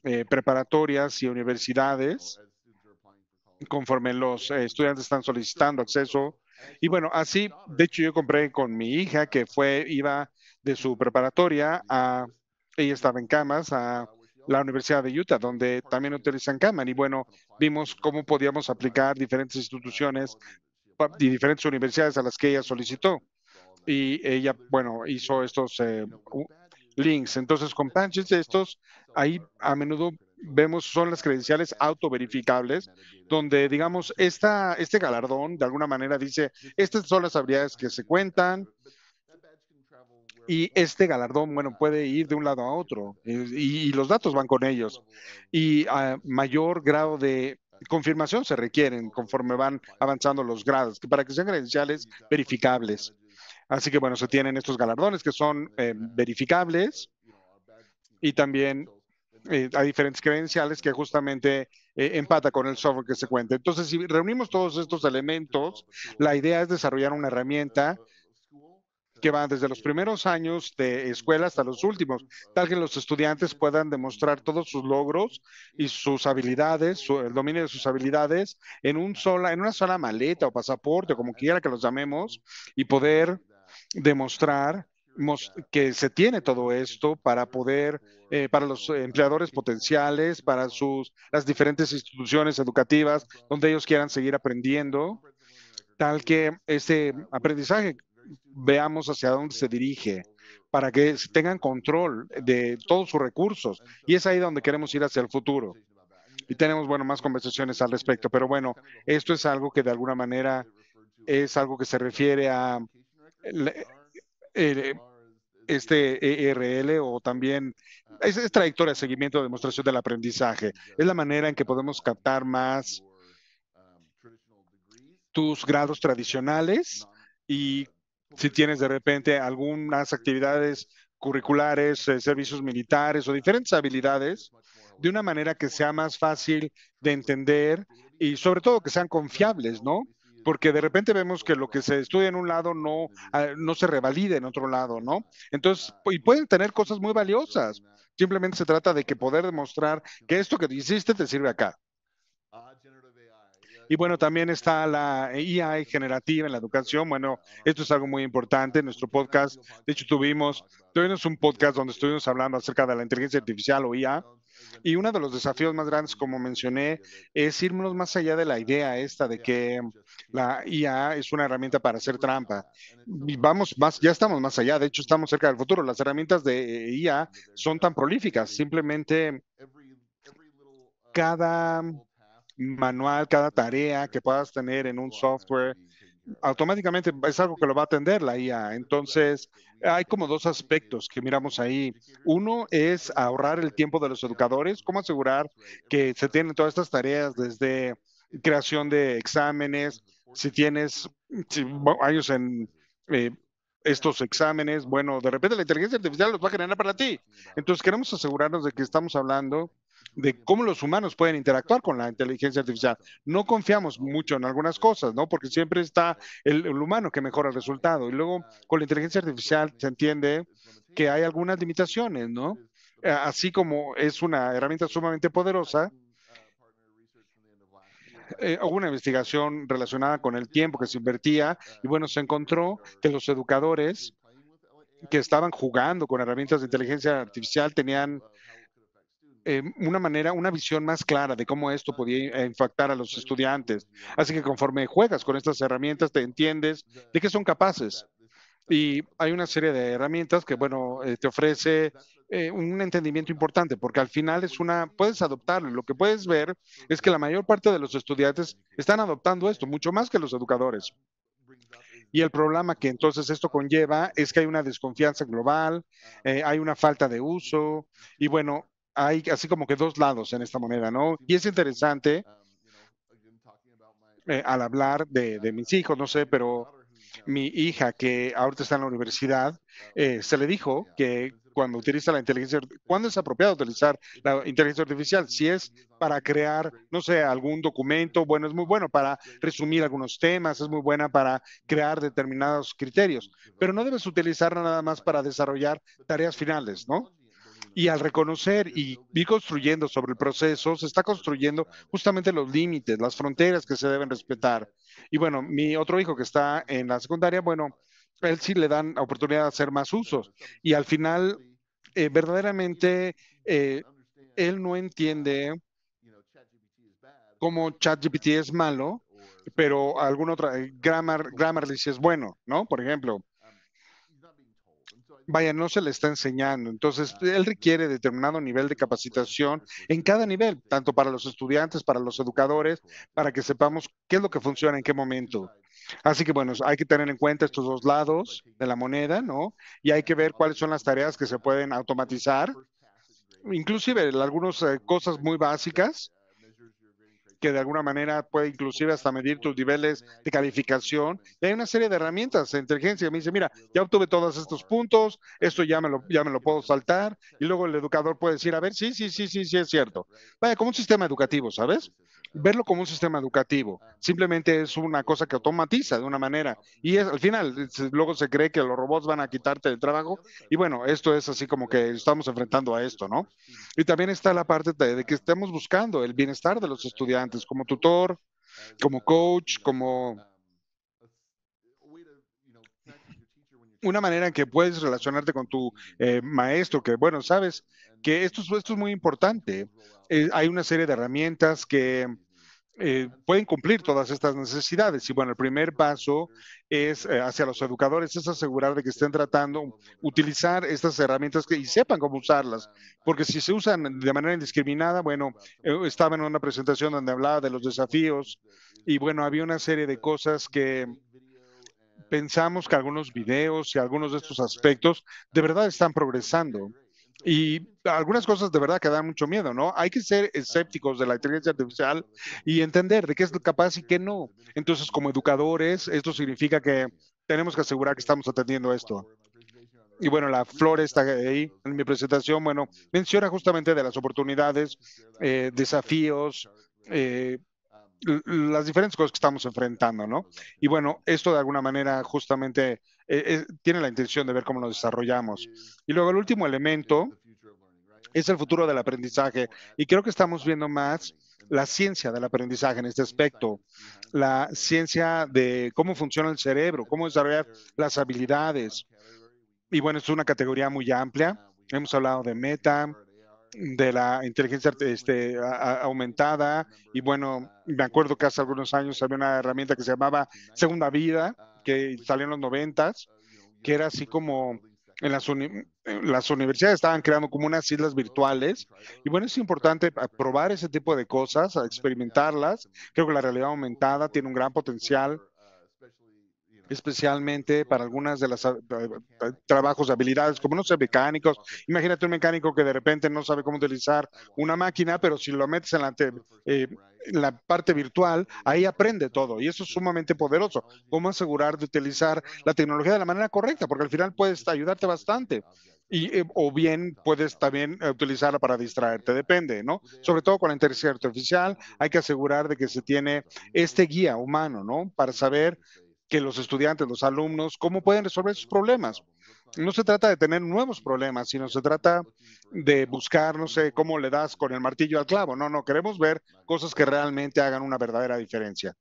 eh, preparatorias y universidades conforme los eh, estudiantes están solicitando acceso. Y bueno, así, de hecho, yo compré con mi hija que fue, iba de su preparatoria a, ella estaba en camas, a la Universidad de Utah, donde también utilizan camas. Y bueno, vimos cómo podíamos aplicar diferentes instituciones y diferentes universidades a las que ella solicitó. Y ella, bueno, hizo estos eh, links. Entonces, con panches de estos, ahí a menudo vemos son las credenciales autoverificables, donde, digamos, esta, este galardón de alguna manera dice, estas son las habilidades que se cuentan, y este galardón, bueno, puede ir de un lado a otro eh, y, los datos van con ellos. Y mayor grado de confirmación se requieren conforme van avanzando los grados, para que sean credenciales verificables. Así que bueno, se tienen estos galardones que son eh, verificables y también eh, a diferentes credenciales que justamente eh, empata con el software que se cuenta. Entonces, si reunimos todos estos elementos, la idea es desarrollar una herramienta que va desde los primeros años de escuela hasta los últimos, tal que los estudiantes puedan demostrar todos sus logros y sus habilidades, el dominio de sus habilidades en, un sola, en una sola maleta o pasaporte, como quiera que los llamemos, y poder demostrar que se tiene todo esto para poder, eh, para los empleadores potenciales, para sus, las diferentes instituciones educativas donde ellos quieran seguir aprendiendo, tal que este aprendizaje veamos hacia dónde se dirige para que tengan control de todos sus recursos. Y es ahí donde queremos ir hacia el futuro. Y tenemos, bueno, más conversaciones al respecto, pero bueno, esto es algo que de alguna manera es algo que se refiere a eh, este ERL o también ah. es, trayectoria de seguimiento, demostración del aprendizaje. Es la manera en que podemos captar más tus grados tradicionales y si tienes de repente algunas actividades curriculares, eh, servicios militares o diferentes habilidades, de una manera que sea más fácil de entender y sobre todo que sean confiables, ¿no? porque de repente vemos que lo que se estudia en un lado no, ah, no se revalida en otro lado, ¿no? Entonces, y pueden tener cosas muy valiosas. Simplemente se trata de que poder demostrar que esto que hiciste te sirve acá. Ah, y bueno, también está la e IA generativa en la educación. Bueno, esto es algo muy importante. En nuestro podcast, de hecho, tuvimos, tuvimos un podcast donde estuvimos hablando acerca de la inteligencia artificial o e IA. Y uno de los desafíos más grandes, como mencioné, es irnos más allá de la idea esta de que la IA es una herramienta para hacer trampa. vamos más, ya estamos más allá, de hecho estamos cerca del futuro. Las herramientas de IA son tan prolíficas, simplemente cada manual, cada tarea que puedas tener en un software automáticamente es algo que lo va a atender la IA. Entonces, hay como dos aspectos que miramos ahí. Uno es ahorrar el tiempo de los educadores, cómo asegurar que se tienen todas estas tareas desde creación de exámenes, si tienes años en eh, estos exámenes, bueno, de repente la inteligencia artificial los va a generar para ti. Entonces, queremos asegurarnos de que estamos hablando de cómo los humanos pueden interactuar con la inteligencia artificial. No confiamos mucho en algunas cosas, ¿no? Porque siempre está el, humano que mejora el resultado. Y luego con la inteligencia artificial se entiende que hay algunas limitaciones, ¿no? Eh, así como es una herramienta sumamente poderosa, eh, una investigación relacionada con el tiempo que se invertía y bueno, se encontró que los educadores que estaban jugando con herramientas de inteligencia artificial tenían eh, una manera, una visión más clara de cómo esto podía impactar a los estudiantes. Así que conforme juegas con estas herramientas, te entiendes de qué son capaces. Y hay una serie de herramientas que, bueno, eh, te ofrece eh, un entendimiento importante, porque al final es una, puedes adoptarlo. Lo que puedes ver es que la mayor parte de los estudiantes están adoptando esto, mucho más que los educadores. Y el problema que entonces esto conlleva es que hay una desconfianza global, hay una falta de uso, y bueno, hay así como que dos lados en esta moneda, ¿no? Y es interesante eh, al hablar de, mis hijos, no sé, pero mi hija que ahorita está en la universidad, eh, se le dijo que cuando utiliza la inteligencia, cuándo es apropiado utilizar la inteligencia artificial, si es para crear, no sé, algún documento, bueno, es muy bueno para resumir algunos temas, es muy buena para crear determinados criterios, pero no debes utilizarla nada más para desarrollar tareas finales, ¿no? Y al reconocer y ir construyendo sobre el proceso, se está construyendo justamente los límites, las fronteras que se deben respetar. Y bueno, mi otro hijo que está en la secundaria, bueno, él sí le dan la oportunidad de hacer más usos. Y al final, eh, verdaderamente, eh, él no entiende cómo ChatGPT es malo, pero alguna otra, eh, Grammar, Grammarly sí es bueno, ¿no? Por ejemplo, vaya, no se le está enseñando. Entonces, él requiere determinado nivel de capacitación en cada nivel, tanto para los estudiantes, para los educadores, para que sepamos qué es lo que funciona en qué momento. Así que bueno, hay que tener en cuenta estos dos lados pues de la moneda, ¿no? Y hay que ver cuáles son las tareas que se pueden automatizar, inclusive algunas eh, cosas muy básicas que de alguna manera puede inclusive hasta medir tus niveles de calificación. Y hay una serie de herramientas de inteligencia me dice, mira, ya obtuve todos estos puntos, esto ya me lo, ya me lo puedo saltar. Y luego el educador puede decir, a ver, sí, sí, sí, sí, sí, es cierto. Vaya, como un sistema educativo, ¿sabes? verlo como un sistema educativo. Ah. Simplemente es una cosa que automatiza de una manera. Y es, al final, luego se cree que los robots van a quitarte el trabajo. Y bueno, esto es así como que estamos enfrentando a esto, ¿no? Y también está la parte de, que estamos buscando el bienestar de los estudiantes como tutor, como coach, como una manera en que puedes relacionarte con tu eh, maestro, que bueno, sabes que esto, esto es muy importante. Eh, hay una serie de herramientas que eh, pueden cumplir todas estas necesidades. Y bueno, el primer paso es hacia los educadores, es asegurar de que estén tratando, utilizar estas herramientas que, y sepan cómo usarlas, porque si se usan de manera indiscriminada, bueno, estaba en una presentación donde hablaba de los desafíos y bueno, había una serie de cosas que pensamos que algunos videos y algunos de estos aspectos de verdad están progresando. Y algunas cosas de verdad que dan mucho miedo, ¿no? Hay que ser escépticos de la inteligencia artificial y entender de qué es capaz y qué no. Entonces, como educadores, esto significa que tenemos que asegurar que estamos atendiendo esto. Y bueno, la flor está ahí en mi presentación. Bueno, menciona justamente de las oportunidades, eh, desafíos, eh, las diferentes cosas que estamos enfrentando, ¿no? Y bueno, esto de alguna manera justamente eh, eh, tiene la intención de ver cómo nos desarrollamos. Y luego el último elemento es el futuro del aprendizaje. Y creo que estamos viendo más la ciencia del aprendizaje en este aspecto, la ciencia de cómo funciona el cerebro, cómo desarrollar las habilidades. Y bueno, es una categoría muy amplia. Hemos hablado de meta, de la inteligencia este, aumentada y bueno, me acuerdo que hace algunos años había una herramienta que se llamaba Segunda Vida, que salió en los noventas, que era así como en las, las universidades estaban creando como unas islas virtuales y bueno, es importante probar ese tipo de cosas, experimentarlas. Creo que la realidad aumentada tiene un gran potencial especialmente para algunas de las eh, eh, trabajos de habilidades, como no sé, mecánicos. Imagínate un mecánico que de repente no sabe cómo utilizar una máquina, pero si lo metes en la, eh, la parte virtual, ahí aprende todo. Y eso es sumamente poderoso. Cómo asegurar de utilizar la tecnología de la manera correcta, porque al final puedes ayudarte bastante. Y, o bien puedes también utilizarla para distraerte, depende, ¿no? Sobre todo con la inteligencia artificial, hay que asegurar de que se tiene este guía humano, ¿no? Para saber que los estudiantes, los alumnos, cómo pueden resolver sus problemas. No se trata de tener nuevos problemas, sino se trata de buscar, no sé, cómo le das con el martillo al clavo. No, no, queremos ver cosas que realmente hagan una verdadera diferencia.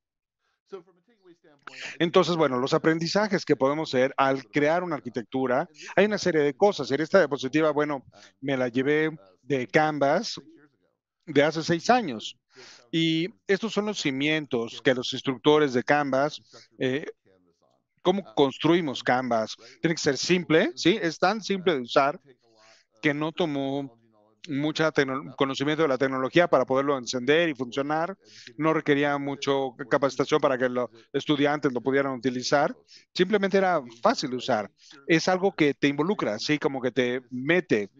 Entonces, bueno, los aprendizajes que podemos hacer al crear una arquitectura, hay una serie de cosas. En esta diapositiva, bueno, me la llevé de Canvas de hace seis años. Y estos son los cimientos que los instructores de Canvas, eh, cómo construimos Canvas. Tiene que ser simple, ¿sí? Es tan simple de usar que no tomó mucho conocimiento de la tecnología para poderlo encender y funcionar. No requería mucho capacitación para que los estudiantes lo pudieran utilizar. Simplemente era fácil de usar. Es algo que te involucra, ¿sí? Como que te mete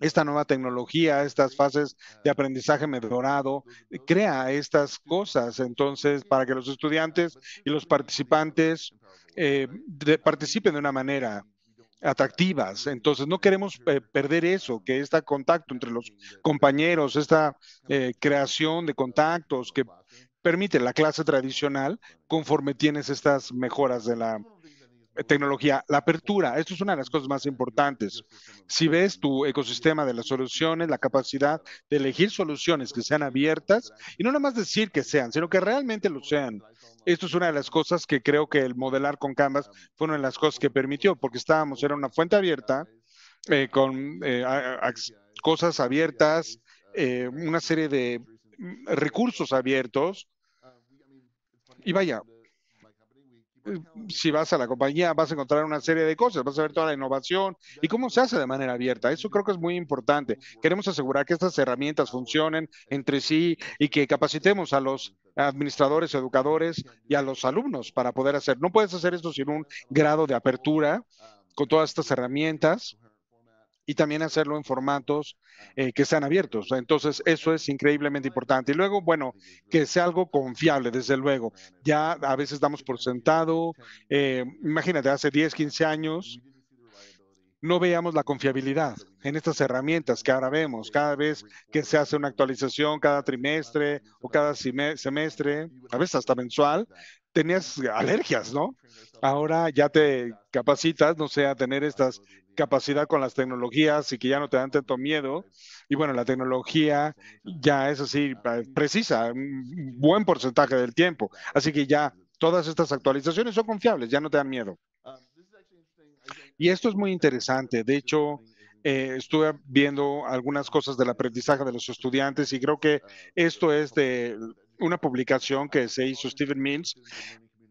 esta nueva tecnología, estas fases de aprendizaje mejorado, crea estas cosas, entonces, para que los estudiantes y los participantes participen de una manera atractivas. Entonces, no queremos perder eso, que este contacto entre los compañeros, esta creación de contactos que permite la clase tradicional conforme tienes estas mejoras de la tecnología, la apertura, esto es una de las cosas más importantes. Si ves tu ecosistema de las soluciones, la capacidad de elegir soluciones que sean abiertas y no nomás decir que sean, sino que realmente lo sean. Esto es una de las cosas que creo que el modelar con Canvas fue una de las cosas que permitió, porque estábamos, era una fuente abierta eh, con eh, cosas abiertas, eh, una serie de mm, recursos abiertos. Y vaya, eh, si vas a la compañía, vas a encontrar una serie de cosas, vas a ver toda la innovación y cómo se hace de manera abierta. Eso creo que es muy importante. Queremos asegurar que estas herramientas funcionen entre sí y que capacitemos a los administradores, educadores y a los alumnos para poder hacer. No puedes hacer esto sin un grado de apertura con todas estas herramientas y también hacerlo en formatos eh, que sean abiertos. Entonces, eso es increíblemente importante. Y luego, bueno, que sea algo confiable, desde luego. Ya a veces damos por sentado, eh, imagínate, hace 10, 15 años no veíamos la confiabilidad en estas herramientas que ahora vemos. Cada vez que se hace una actualización, cada trimestre o cada semestre, a veces hasta mensual, tenías alergias, ¿no? Ahora ya te capacitas, no sé, a tener estas capacidad con las tecnologías y que ya no te dan tanto miedo. Y bueno, la tecnología ya es así, precisa un buen porcentaje del tiempo. Así que ya todas estas actualizaciones son confiables, ya no te dan miedo. Um, y esto es muy interesante. De hecho, eh, estuve viendo algunas cosas del aprendizaje de los estudiantes y creo que um, esto es de una publicación que se hizo Stephen Mills.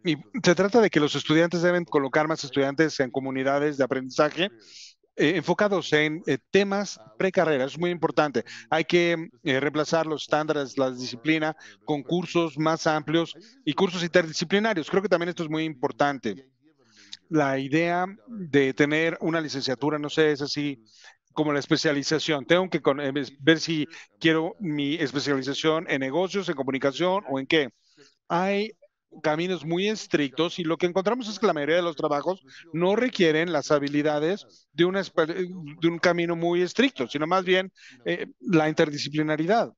Y se trata de que los estudiantes deben colocar más estudiantes en comunidades de aprendizaje eh, enfocados en eh, temas precarreras. Es muy importante. Hay que eh, reemplazar los estándares, la disciplina, con cursos más amplios y cursos interdisciplinarios. Creo que también esto es muy importante. La idea de tener una licenciatura, no sé, es así, como la especialización. Tengo que eh, ver si quiero mi especialización en negocios, en comunicación o en qué. Hay caminos muy estrictos y lo que encontramos es que la mayoría de los trabajos no requieren las habilidades de, de un camino muy estricto, sino más bien eh, la interdisciplinaridad.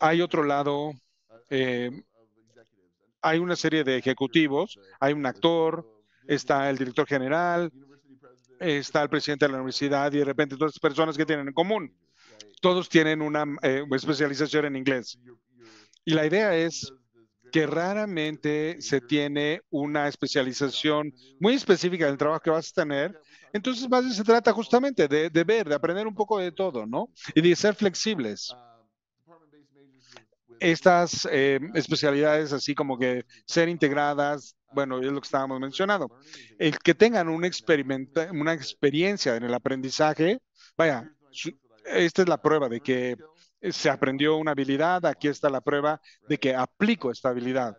Hay otro lado, eh, hay una serie de ejecutivos, hay un actor, está el director general, está el presidente de la universidad y de repente todas las personas que tienen en común. Todos tienen una eh, especialización en inglés. Y la idea es que raramente se tiene una especialización muy específica del trabajo que vas a tener. Entonces, más se trata justamente de, ver, de aprender un poco de todo, ¿no? Y de ser flexibles estas eh, especialidades, así como que ser integradas bueno, es lo que estábamos mencionando, el que tengan una, experimenta, una experiencia en el aprendizaje, vaya, esta es la prueba de que se aprendió una habilidad, aquí está la prueba de que aplico esta habilidad.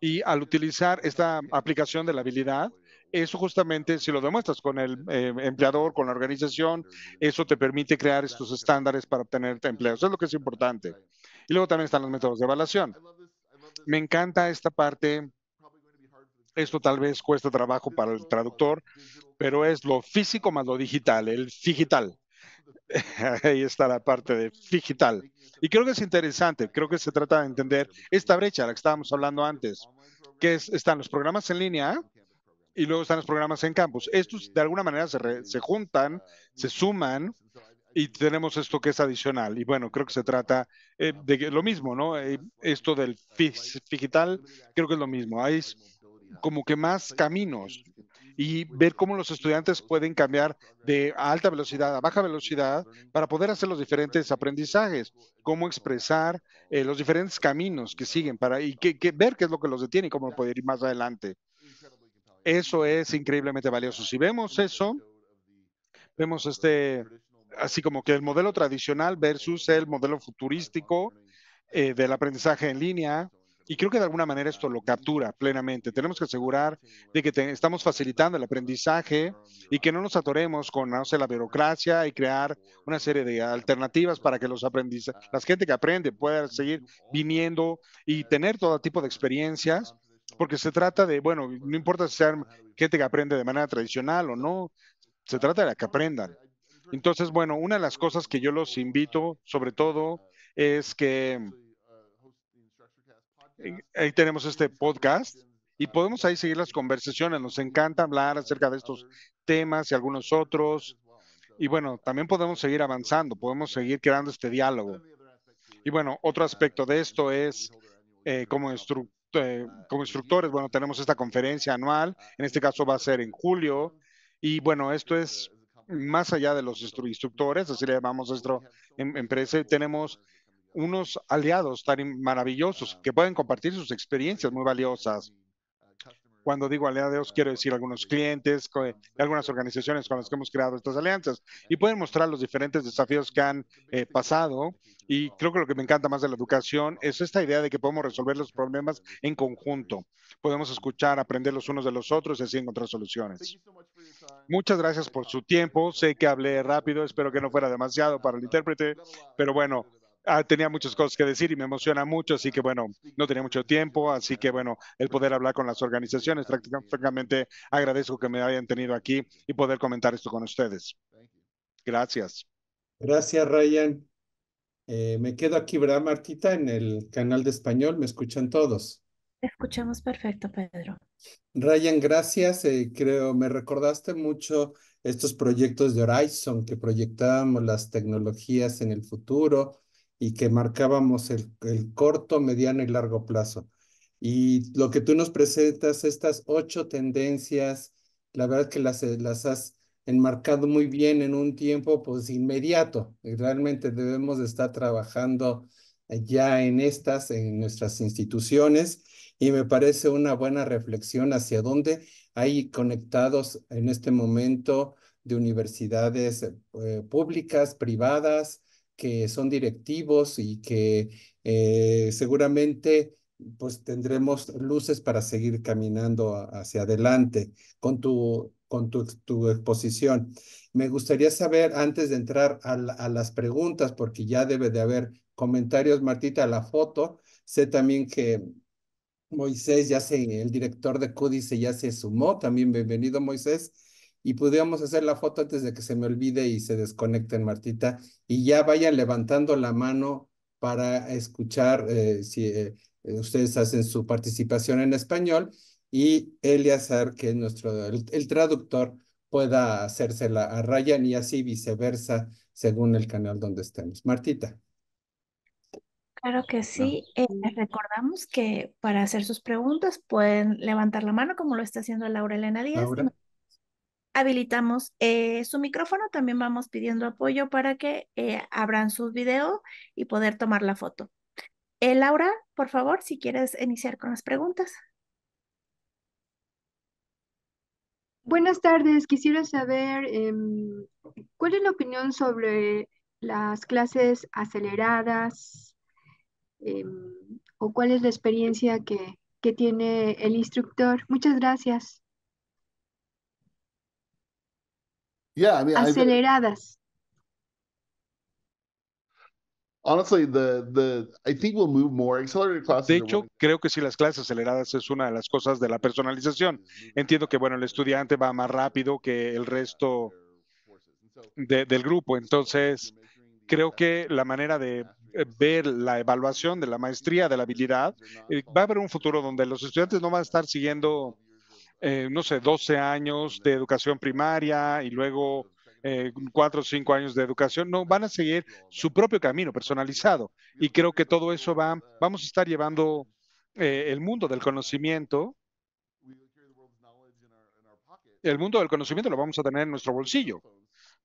Y al utilizar esta aplicación de la habilidad, eso justamente, si lo demuestras con el eh, empleador, con la organización, eso te permite crear estos estándares para obtener empleos. Eso es lo que es importante. Y luego también están los métodos de evaluación. Me encanta esta parte esto tal vez cuesta trabajo para el traductor, pero es lo físico más lo digital, el digital. Ahí está la parte de digital. Y creo que es interesante, creo que se trata de entender esta brecha, la que estábamos hablando antes, que es, están los programas en línea y luego están los programas en campus. Estos de alguna manera se, se juntan, se suman y tenemos esto que es adicional. Y bueno, creo que se trata eh, de lo mismo, ¿no? Eh, esto del digital creo que es lo mismo. es como que más caminos y ver cómo los estudiantes pueden cambiar de alta velocidad a baja velocidad para poder hacer los diferentes aprendizajes, cómo expresar los diferentes caminos que siguen para y que, ver qué es lo que los detiene y cómo poder ir más adelante. Eso es increíblemente valioso. Si vemos eso, vemos este, así como que el modelo tradicional versus el modelo futurístico del aprendizaje en línea y creo que de alguna manera esto lo captura plenamente. Tenemos que asegurar de que estamos facilitando el aprendizaje y que no nos atoremos con no sé, la burocracia y crear una serie de alternativas para que los aprendizajes, la gente que aprende pueda seguir viniendo y tener todo tipo de experiencias porque se trata de, bueno, no importa si sean gente que aprende de manera tradicional o no, se trata de que aprendan. Entonces, bueno, una de las cosas que yo los invito, sobre todo, es que ahí tenemos este podcast y podemos ahí seguir las conversaciones. Nos encanta hablar acerca de estos temas y algunos otros. Y bueno, también podemos seguir avanzando, podemos seguir creando este diálogo. Y bueno, otro aspecto de esto es eh, eh, como, instructores, bueno, tenemos esta conferencia anual, en este caso va a ser en julio. Y bueno, esto es más allá de los instructores, así le llamamos a nuestra em-, empresa, tenemos unos aliados tan maravillosos ah. que pueden compartir sus experiencias muy valiosas. Cuando digo aliados, quiero decir algunos clientes, algunas organizaciones con las que hemos creado estas alianzas y pueden mostrar los diferentes desafíos que han eh, pasado. Y creo que lo que me encanta más de la educación es esta idea de que podemos resolver los problemas en conjunto. Podemos escuchar, aprender los unos de los otros y así encontrar soluciones. Muchas gracias por su tiempo. Sé que hablé rápido, espero que no fuera demasiado para el intérprete, pero bueno, Ah, tenía muchas cosas que decir y me emociona mucho, así que bueno, no tenía mucho tiempo, así que bueno, el poder hablar con las organizaciones, prácticamente agradezco que me hayan tenido aquí y poder comentar esto con ustedes. Gracias. Gracias, Ryan. Eh, me quedo aquí, ¿verdad, Martita? En el canal de español, me escuchan todos. Escuchamos perfecto, Pedro. Ryan, gracias. Eh, creo, me recordaste mucho estos proyectos de Horizon que proyectamos las tecnologías en el futuro y que marcábamos el, corto, mediano y largo plazo. Y lo que tú nos presentas, estas ocho tendencias, la verdad que las, eh, has enmarcado muy bien en un tiempo pues inmediato. Realmente debemos estar trabajando ya en estas, en nuestras instituciones, y me parece una buena reflexión hacia dónde hay conectados en este momento de universidades eh, públicas, privadas, que son directivos y que eh, seguramente pues tendremos luces para seguir caminando hacia adelante con tu, con tu, exposición. Me gustaría saber, antes de entrar a, las preguntas, porque ya debe de haber comentarios, Martita, a la foto, sé también que Moisés ya se, el director de Códice ya se sumó, también bienvenido Moisés, y pudiéramos hacer la foto antes de que se me olvide y se desconecten, Martita, y ya vayan levantando la mano para escuchar eh, si eh, eh, ustedes hacen su participación en español y Eliazar, que es nuestro, el, traductor, pueda hacérsela a Ryan y así viceversa según el canal donde estemos. Martita. Claro que sí. recordamos que para hacer sus preguntas pueden levantar la mano como lo está haciendo Laura Elena Díaz habilitamos eh, su micrófono, también vamos pidiendo apoyo para que eh, abran sus videos y poder tomar la foto. Eh, Laura, por favor, si quieres iniciar con las preguntas. Buenas tardes, quisiera saber em, cuál es la opinión sobre las clases aceleradas em, o cuál es la experiencia que, que tiene el instructor. Muchas gracias. Aceleradas. De hecho, creo que sí las clases aceleradas es una de las cosas de la personalización. Mm-hmm. Entiendo que bueno, el estudiante va más rápido que el resto del grupo, entonces creo que la manera de eh, ver la evaluación de la maestría de la habilidad eh, va a haber un futuro donde los estudiantes no van a estar siguiendo eh, no sé, 12 años de educación primaria y luego eh, cuatro o cinco años de educación, no, van a seguir su propio camino personalizado. Y creo que todo eso va, vamos a estar llevando eh, el mundo del conocimiento. El mundo del conocimiento lo vamos a tener en nuestro bolsillo,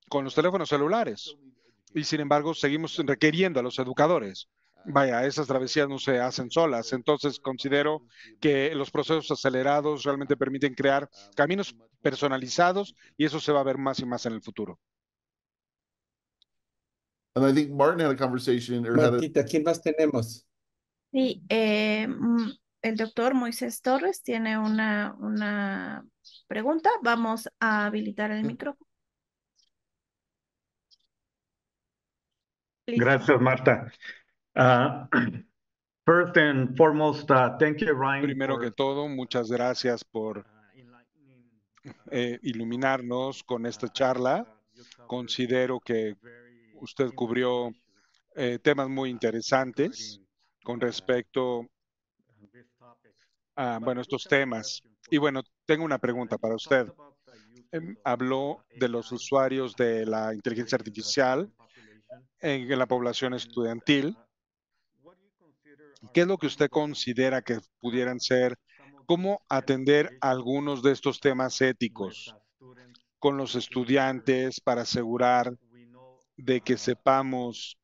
con los teléfonos celulares. Y sin embargo, seguimos requiriendo a los educadores vaya, esas travesías no se hacen solas. Entonces, considero que los procesos acelerados realmente permiten crear caminos personalizados y eso se va a ver más y más en el futuro. Martin Martita, ¿quién más tenemos? Sí, eh, el doctor Moisés Torres tiene una, una pregunta. Vamos a habilitar el mm. micrófono. Gracias, Marta. Uh, first uh, Primero que todo, muchas gracias por uh, eh, iluminarnos con esta charla. Considero que usted cubrió eh, temas muy interesantes con respecto a bueno, estos temas. Y bueno, tengo una pregunta para usted. Em, habló de los usuarios de la inteligencia artificial en la población estudiantil ¿Qué es lo que usted considera que pudieran ser? ¿Cómo atender algunos de estos temas éticos con los estudiantes para asegurar de que sepamos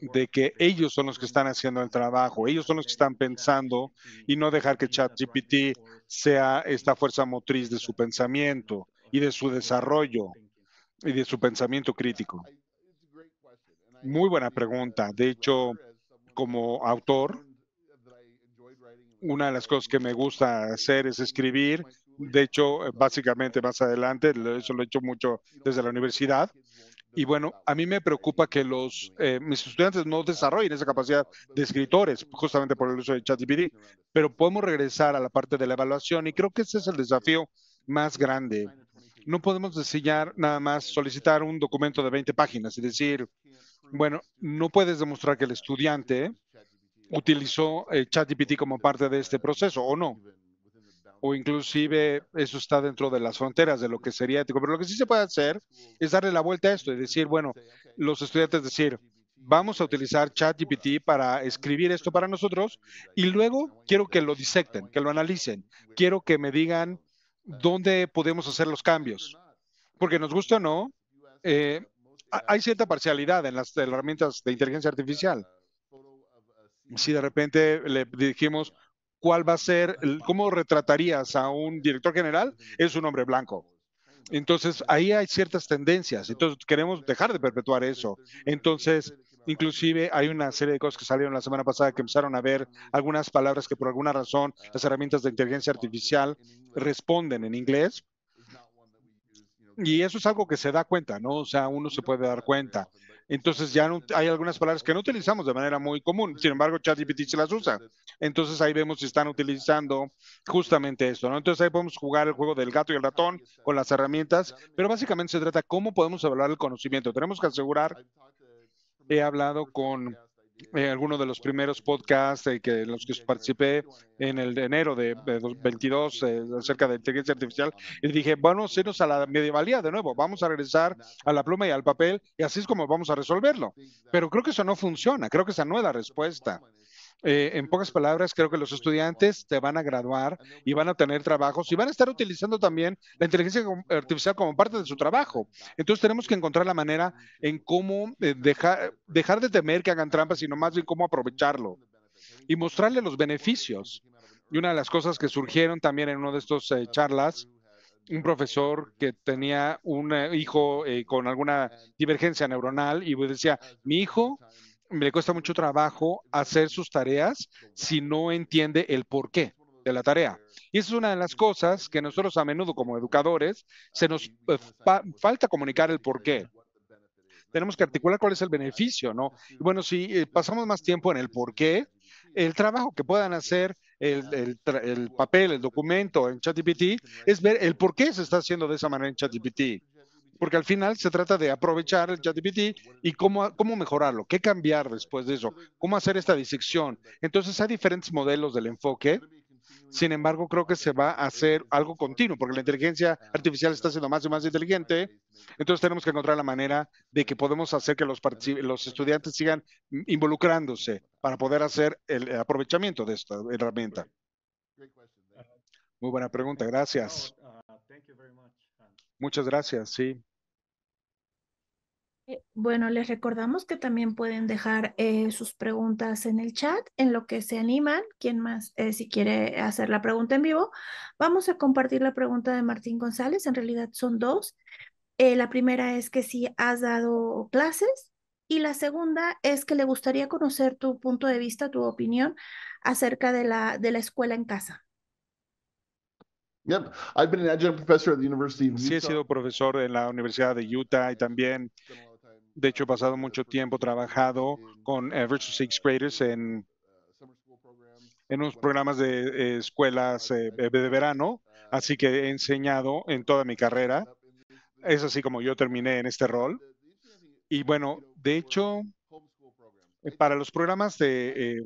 de que ellos son los que están haciendo el trabajo, ellos son los que están pensando y no dejar que ChatGPT sea esta fuerza motriz de su pensamiento y de su desarrollo y de su pensamiento crítico? Muy buena pregunta. De hecho, como autor, una de las cosas que me gusta hacer es escribir. De hecho, básicamente más adelante, eso lo he hecho mucho desde la universidad. Y bueno, a mí me preocupa que los, eh, mis estudiantes no desarrollen esa capacidad de escritores, justamente por el uso de ChatGPT. Pero podemos regresar a la parte de la evaluación y creo que ese es el desafío más grande. No podemos diseñar nada más solicitar un documento de 20 páginas y decir, bueno, no puedes demostrar que el estudiante utilizó eh, ChatGPT como parte de este proceso, ¿o no? O inclusive eso está dentro de las fronteras de lo que sería ético. Pero lo que sí se puede hacer es darle la vuelta a esto y decir, bueno, los estudiantes decir, vamos a utilizar ChatGPT para escribir esto para nosotros y luego quiero que lo disecten, que lo analicen. Quiero que me digan dónde podemos hacer los cambios. Porque nos gusta o no, eh, hay cierta parcialidad en las herramientas de inteligencia artificial. Si de repente le dijimos cuál va a ser, cómo retratarías a un director general, es un hombre blanco. Entonces, ahí hay ciertas tendencias. Entonces, queremos dejar de perpetuar eso. Entonces, Inclusive hay una serie de cosas que salieron la semana pasada que empezaron a ver algunas palabras que por alguna razón las herramientas de inteligencia artificial responden en inglés y eso es algo que se da cuenta, ¿no? O sea, uno se puede dar cuenta. Entonces ya no, hay algunas palabras que no utilizamos de manera muy común. Sin embargo, ChatGPT se las usa. Entonces ahí vemos si están utilizando justamente esto, ¿no? Entonces ahí podemos jugar el juego del gato y el ratón con las herramientas, pero básicamente se trata cómo podemos evaluar el conocimiento. Tenemos que asegurar, he hablado con en alguno de los primeros podcasts eh, que, en los que participé en el enero de, 2022 eh, acerca de inteligencia artificial y dije, vamos a irnos a la medievalía de nuevo, vamos a regresar a la pluma y al papel y así es como vamos a resolverlo. Pero creo que eso no funciona, creo que esa no es la respuesta. Eh, en pocas palabras, creo que los estudiantes te van a graduar y van a tener trabajos y van a estar utilizando también la inteligencia artificial como parte de su trabajo. Entonces tenemos que encontrar la manera en cómo eh, dejar, dejar de temer que hagan trampas, sino más bien cómo aprovecharlo y mostrarle los beneficios. Y una de las cosas que surgieron también en uno de estos eh, charlas, un profesor que tenía un hijo con alguna divergencia neuronal y decía, mi hijo le cuesta mucho trabajo hacer sus tareas si no entiende el porqué de la tarea. Y esa es una de las cosas que nosotros a menudo como educadores se nos eh, falta comunicar el porqué. Tenemos que articular cuál es el beneficio, ¿no? Y bueno, si eh, pasamos más tiempo en el porqué, el trabajo que puedan hacer el, el, el papel, el documento en ChatGPT es ver el porqué se está haciendo de esa manera en ChatGPT porque al final se trata de aprovechar el ChatGPT y cómo, cómo mejorarlo, qué cambiar después de eso, cómo hacer esta disección. Entonces hay diferentes modelos del enfoque. Sin embargo, creo que se va a hacer algo continuo, porque la inteligencia artificial está siendo más y más inteligente. Entonces tenemos que encontrar la manera de que podemos hacer que los, los estudiantes sigan involucrándose para poder hacer el aprovechamiento de esta herramienta. Muy buena pregunta, gracias. Muchas gracias, sí. Eh, bueno, les recordamos que también pueden dejar eh, sus preguntas en el chat, en lo que se animan. quién más, eh, si quiere hacer la pregunta en vivo, vamos a compartir la pregunta de Martín González. En realidad son dos. la primera es que si has dado clases y la segunda es que le gustaría conocer tu punto de vista, tu opinión acerca de la, de la escuela en casa. Sí, he sido profesor en la Universidad de Utah y también de hecho, he pasado mucho tiempo trabajado con Virtual Graders en, en unos programas de eh, escuelas eh, de verano, así que he enseñado en toda mi carrera. Es así como yo terminé en este rol. Y bueno, de hecho, para los programas de eh,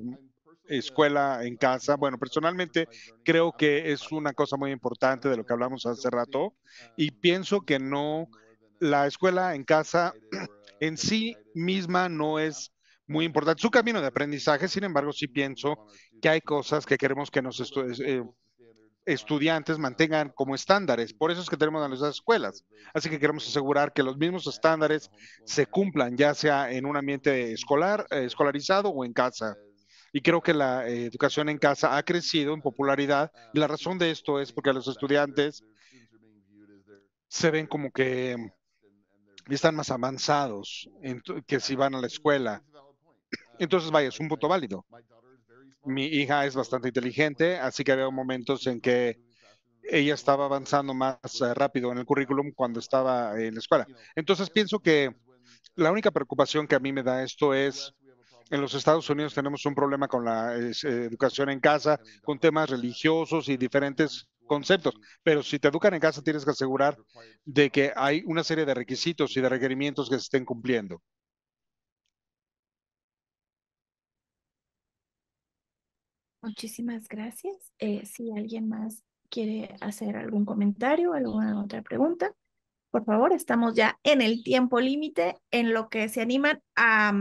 escuela en casa. Bueno, personalmente creo que es una cosa muy importante de lo que hablamos hace rato y pienso que no, la escuela en casa en sí misma no es muy importante. Su camino de aprendizaje, sin embargo, sí pienso que hay cosas que queremos que los eh, estudiantes mantengan como estándares. Por eso es que tenemos a las escuelas. Así que queremos asegurar que los mismos estándares se cumplan, ya sea en un ambiente escolar, eh, escolarizado o en casa. Y creo que la eh, educación en casa ha crecido en popularidad. Y la razón de esto es porque los estudiantes se ven como que están más avanzados que si van a la escuela. Entonces, vaya, es un punto válido. Mi hija es bastante inteligente, así que había momentos en que ella estaba avanzando más eh, rápido en el currículum cuando estaba en la escuela. Entonces, pienso que la única preocupación que a mí me da esto es, en los Estados Unidos tenemos un problema con la educación en casa, con temas religiosos y diferentes conceptos, pero si te educan en casa tienes que asegurar de que hay una serie de requisitos y de requerimientos que se estén cumpliendo. Muchísimas gracias. Eh, si alguien más quiere hacer algún comentario, alguna otra pregunta, por favor, estamos ya en el tiempo límite, en lo que se animan a,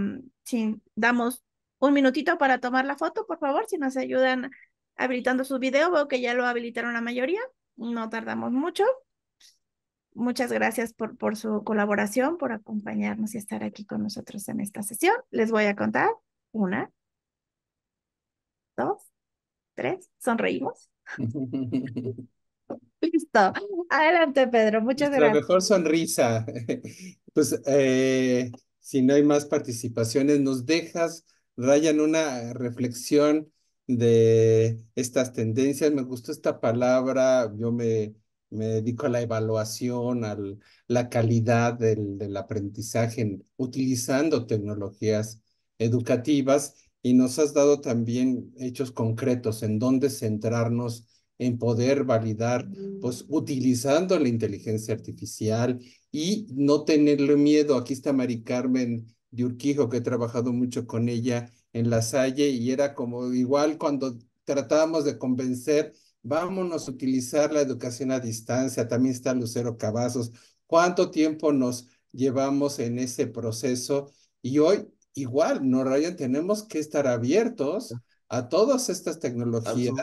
si damos un minutito para tomar la foto, por favor, si nos ayudan habilitando su video. Veo que ya lo habilitaron la mayoría, no tardamos mucho. Muchas gracias por, por su colaboración, por acompañarnos y estar aquí con nosotros en esta sesión. Les voy a contar una, dos, tres, sonreímos. Listo. Adelante, Pedro. Muchas gracias. La mejor sonrisa. Pues eh, si no hay más participaciones, nos dejas, Ryan, una reflexión de estas tendencias. Me gustó esta palabra, yo me, me dedico a la evaluación, a la calidad del, del aprendizaje utilizando tecnologías educativas y nos has dado también hechos concretos en dónde centrarnos en poder validar, pues utilizando la inteligencia artificial y no tenerle miedo. Aquí está Mari Carmen de Urquijo, que he trabajado mucho con ella en la Salle y era como igual cuando tratábamos de convencer, vámonos a utilizar la educación a distancia, también está Lucero Cavazos, cuánto tiempo nos llevamos en ese proceso y hoy igual, ¿no, Ryan? Tenemos que estar abiertos a todas estas tecnologías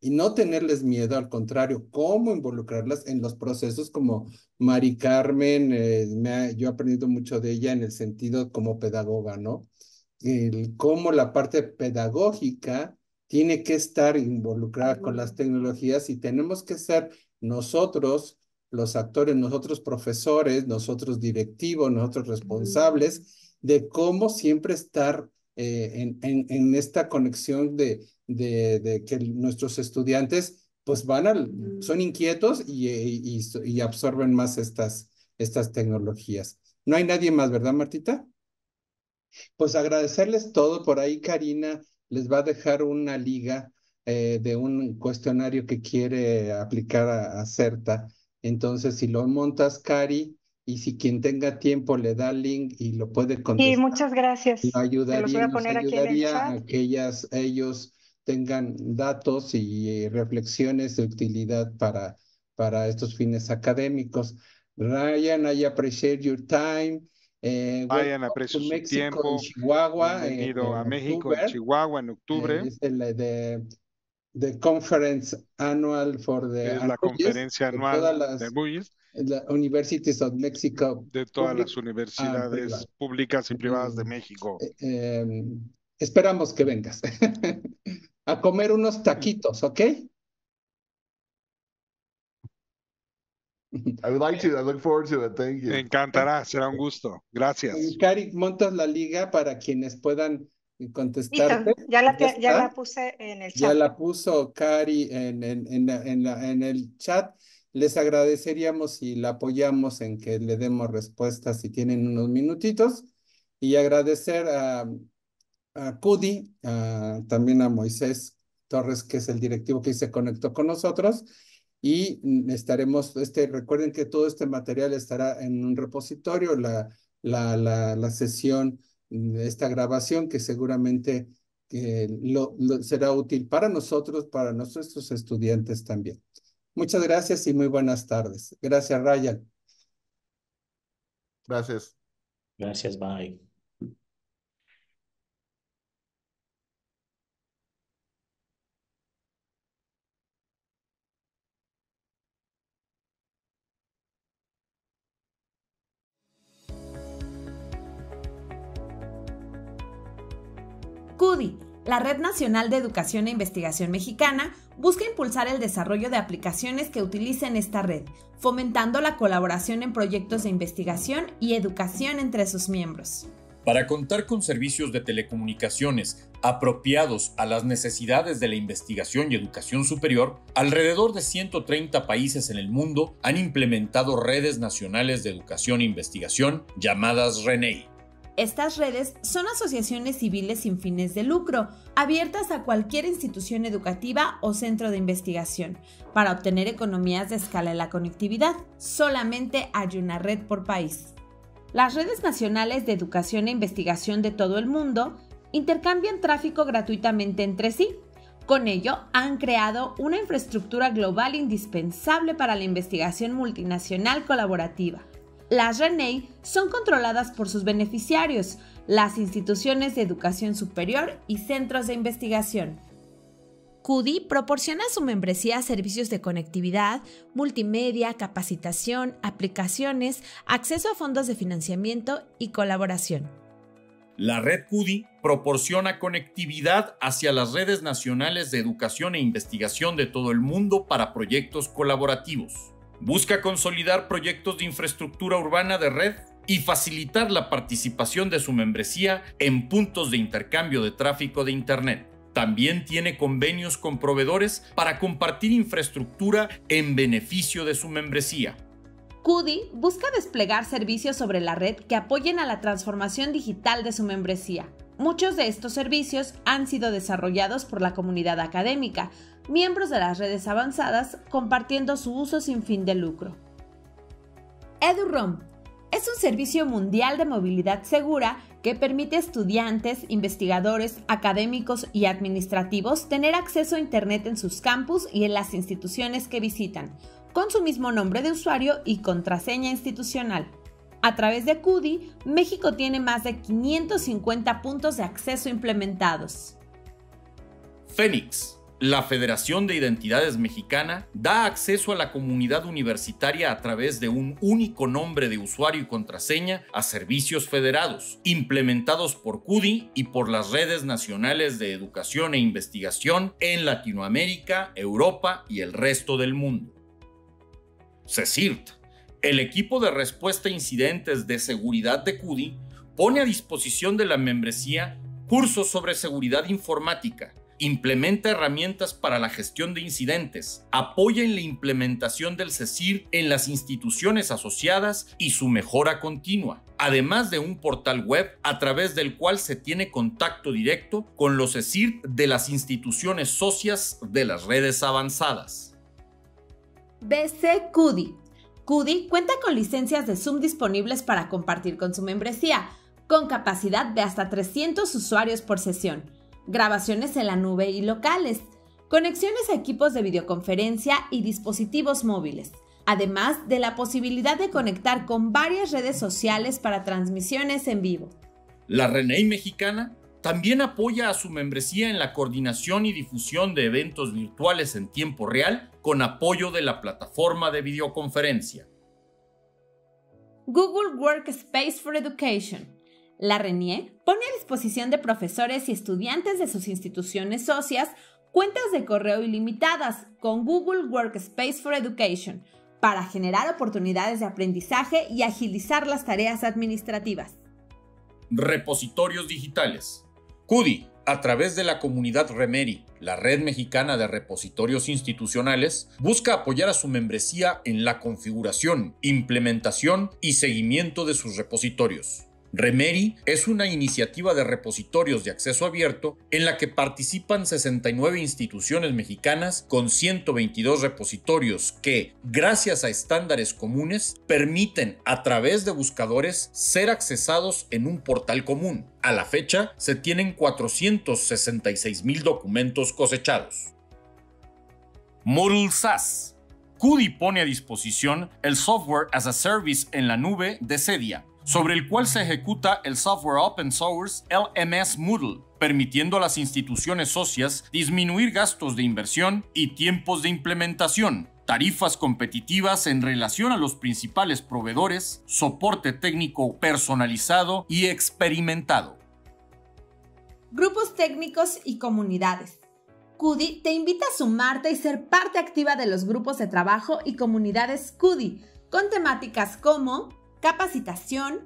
y no tenerles miedo, al contrario, cómo involucrarlas en los procesos como Mari Carmen, eh, yo he aprendido mucho de ella en el sentido como pedagoga, ¿no? el cómo la parte pedagógica tiene que estar involucrada con las tecnologías y tenemos que ser nosotros los actores, nosotros profesores, nosotros directivos, nosotros responsables de cómo siempre estar eh, en, en, esta conexión de, de, que nuestros estudiantes pues van al, son inquietos eh, y, y, absorben más estas, estas tecnologías. No hay nadie más, ¿verdad, Martita? Pues agradecerles todo. Por ahí Karina les va a dejar una liga eh, de un cuestionario que quiere aplicar a, CERTA. Entonces, si lo montas, Cari, y si quien tenga tiempo le da link y lo puede contestar. Sí, muchas gracias. Lo ayudaría, a poner que ellos tengan datos y eh, reflexiones de utilidad para, para estos fines académicos. Ryan, I appreciate your time. Eh, Vayan a tiempo. Eh, en Chihuahua. a México, en Chihuahua, en octubre. Eh, es este, de the Conference Annual for the la conferencia anual de la Universities of Mexico. De todas las ah, universidades públicas y privadas de eh, México. Em, esperamos que vengas a comer unos taquitos, ¿ok? Me encantará, será un gusto. Gracias. Cari, montas la liga para quienes puedan eh, contestar. Ya, la, ya, la puse en el chat. Ya la puso Cari en, en, en, en, el chat. Les agradeceríamos y la apoyamos en que le demos respuestas si tienen unos minutitos. Y agradecer a, a Cudi, también a Moisés Torres, que es el directivo que se conectó con nosotros y estaremos, este, recuerden que todo este material estará en un repositorio, la, la, la, la sesión, esta grabación que seguramente eh, será útil para nosotros, para nuestros estudiantes también. Muchas gracias y muy buenas tardes. Gracias, Ryan. Gracias. Gracias, bye. CUDI, la Red Nacional de Educación e Investigación Mexicana, busca impulsar el desarrollo de aplicaciones que utilicen esta red, fomentando la colaboración en proyectos de investigación y educación entre sus miembros. Para contar con servicios de telecomunicaciones apropiados a las necesidades de la investigación y educación superior, alrededor de 130 países en el mundo han implementado redes nacionales de educación e investigación llamadas RENEI. Estas redes son asociaciones civiles sin fines de lucro, abiertas a cualquier institución educativa o centro de investigación, para obtener economías de escala en la conectividad. Solamente hay una red por país. Las redes nacionales de educación e investigación de todo el mundo intercambian tráfico gratuitamente entre sí. Con ello, han creado una infraestructura global indispensable para la investigación multinacional colaborativa las RENEI son controladas por sus beneficiarios, las instituciones de educación superior y centros de investigación. CUDI proporciona a su membresía servicios de conectividad, multimedia, capacitación, aplicaciones, acceso a fondos de financiamiento y colaboración. La red CUDI proporciona conectividad hacia las redes nacionales de educación e investigación de todo el mundo para proyectos colaborativos. Busca consolidar proyectos de infraestructura urbana de red y facilitar la participación de su membresía en puntos de intercambio de tráfico de Internet. También tiene convenios con proveedores para compartir infraestructura en beneficio de su membresía. CUDI busca desplegar servicios sobre la red que apoyen a la transformación digital de su membresía. Muchos de estos servicios han sido desarrollados por la comunidad académica, miembros de las redes avanzadas compartiendo su uso sin fin de lucro. EduROM es un servicio mundial de movilidad segura que permite a estudiantes, investigadores, académicos y administrativos tener acceso a Internet en sus campus y en las instituciones que visitan, con su mismo nombre de usuario y contraseña institucional. A través de CUDI, México tiene más de 550 puntos de acceso implementados. Fénix la Federación de Identidades Mexicana da acceso a la comunidad universitaria a través de un único nombre de usuario y contraseña a servicios federados, implementados por CUDI y por las redes nacionales de educación e investigación en Latinoamérica, Europa y el resto del mundo. CECIRT, el equipo de respuesta a incidentes de seguridad de CUDI, pone a disposición de la membresía cursos sobre seguridad informática implementa herramientas para la gestión de incidentes, apoya en la implementación del CECIR en las instituciones asociadas y su mejora continua, además de un portal web a través del cual se tiene contacto directo con los CECIR de las instituciones socias de las redes avanzadas. BC CUDI. CUDI cuenta con licencias de Zoom disponibles para compartir con su membresía, con capacidad de hasta 300 usuarios por sesión grabaciones en la nube y locales, conexiones a equipos de videoconferencia y dispositivos móviles, además de la posibilidad de conectar con varias redes sociales para transmisiones en vivo. La Renei mexicana también apoya a su membresía en la coordinación y difusión de eventos virtuales en tiempo real con apoyo de la plataforma de videoconferencia. Google Workspace for Education la RENIE pone a disposición de profesores y estudiantes de sus instituciones socias cuentas de correo ilimitadas con Google Workspace for Education para generar oportunidades de aprendizaje y agilizar las tareas administrativas. Repositorios digitales. CUDI, a través de la comunidad Remeri, la Red Mexicana de Repositorios Institucionales, busca apoyar a su membresía en la configuración, implementación y seguimiento de sus repositorios. Remeri es una iniciativa de repositorios de acceso abierto en la que participan 69 instituciones mexicanas con 122 repositorios que, gracias a estándares comunes, permiten a través de buscadores ser accesados en un portal común. A la fecha, se tienen 466 mil documentos cosechados. Model SaaS. CUDI pone a disposición el software as a service en la nube de Cedia sobre el cual se ejecuta el software open source LMS Moodle, permitiendo a las instituciones socias disminuir gastos de inversión y tiempos de implementación, tarifas competitivas en relación a los principales proveedores, soporte técnico personalizado y experimentado. Grupos técnicos y comunidades. CUDI te invita a sumarte y ser parte activa de los grupos de trabajo y comunidades CUDI, con temáticas como capacitación,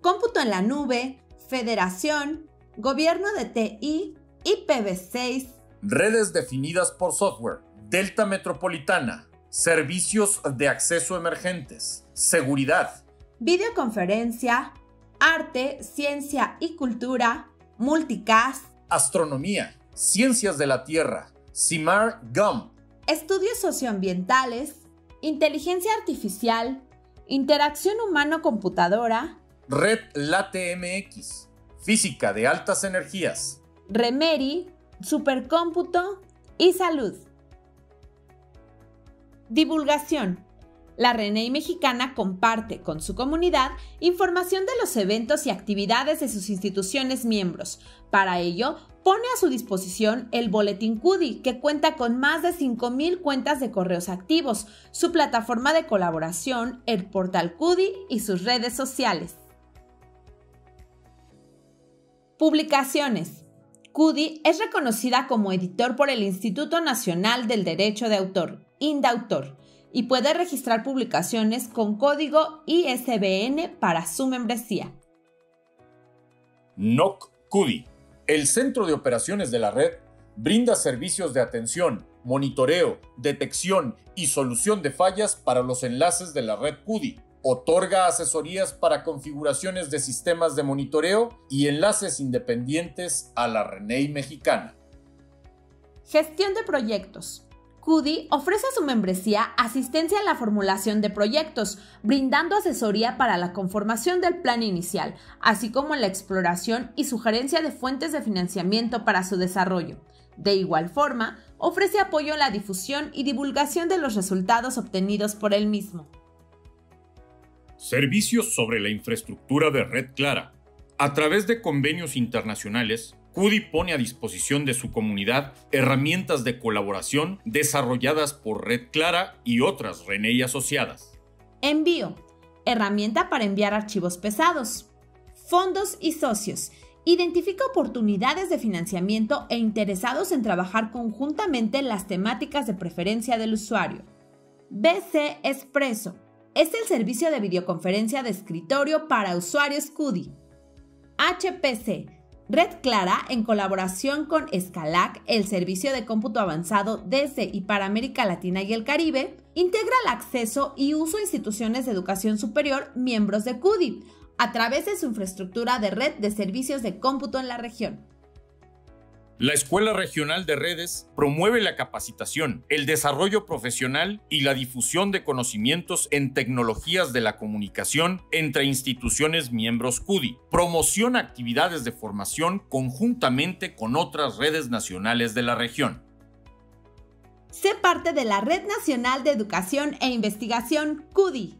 cómputo en la nube, federación, gobierno de TI, IPv6, redes definidas por software, Delta Metropolitana, servicios de acceso emergentes, seguridad, videoconferencia, arte, ciencia y cultura, multicast, astronomía, ciencias de la Tierra, CIMAR GUM, estudios socioambientales, inteligencia artificial, interacción humano-computadora, red LATMX, física de altas energías, Remeri, supercómputo y salud. Divulgación. La RENEI mexicana comparte con su comunidad información de los eventos y actividades de sus instituciones miembros. Para ello, pone a su disposición el Boletín CUDI, que cuenta con más de 5.000 cuentas de correos activos, su plataforma de colaboración, el portal CUDI y sus redes sociales. Publicaciones. CUDI es reconocida como editor por el Instituto Nacional del Derecho de Autor, INDAUTOR, y puede registrar publicaciones con código ISBN para su membresía. NOC CUDI el Centro de Operaciones de la Red brinda servicios de atención, monitoreo, detección y solución de fallas para los enlaces de la red CUDI. Otorga asesorías para configuraciones de sistemas de monitoreo y enlaces independientes a la RENEI mexicana. Gestión de proyectos. CUDI ofrece a su membresía asistencia en la formulación de proyectos, brindando asesoría para la conformación del plan inicial, así como la exploración y sugerencia de fuentes de financiamiento para su desarrollo. De igual forma, ofrece apoyo en la difusión y divulgación de los resultados obtenidos por él mismo. Servicios sobre la infraestructura de Red Clara. A través de convenios internacionales, CUDI pone a disposición de su comunidad herramientas de colaboración desarrolladas por Red Clara y otras y asociadas. Envío. Herramienta para enviar archivos pesados. Fondos y socios. Identifica oportunidades de financiamiento e interesados en trabajar conjuntamente las temáticas de preferencia del usuario. BC Expreso. Es el servicio de videoconferencia de escritorio para usuarios CUDI. HPC Red Clara, en colaboración con Scalac, el servicio de cómputo avanzado desde y para América Latina y el Caribe, integra el acceso y uso a instituciones de educación superior miembros de CUDI a través de su infraestructura de red de servicios de cómputo en la región. La Escuela Regional de Redes promueve la capacitación, el desarrollo profesional y la difusión de conocimientos en tecnologías de la comunicación entre instituciones miembros CUDI. Promociona actividades de formación conjuntamente con otras redes nacionales de la región. Sé parte de la Red Nacional de Educación e Investigación CUDI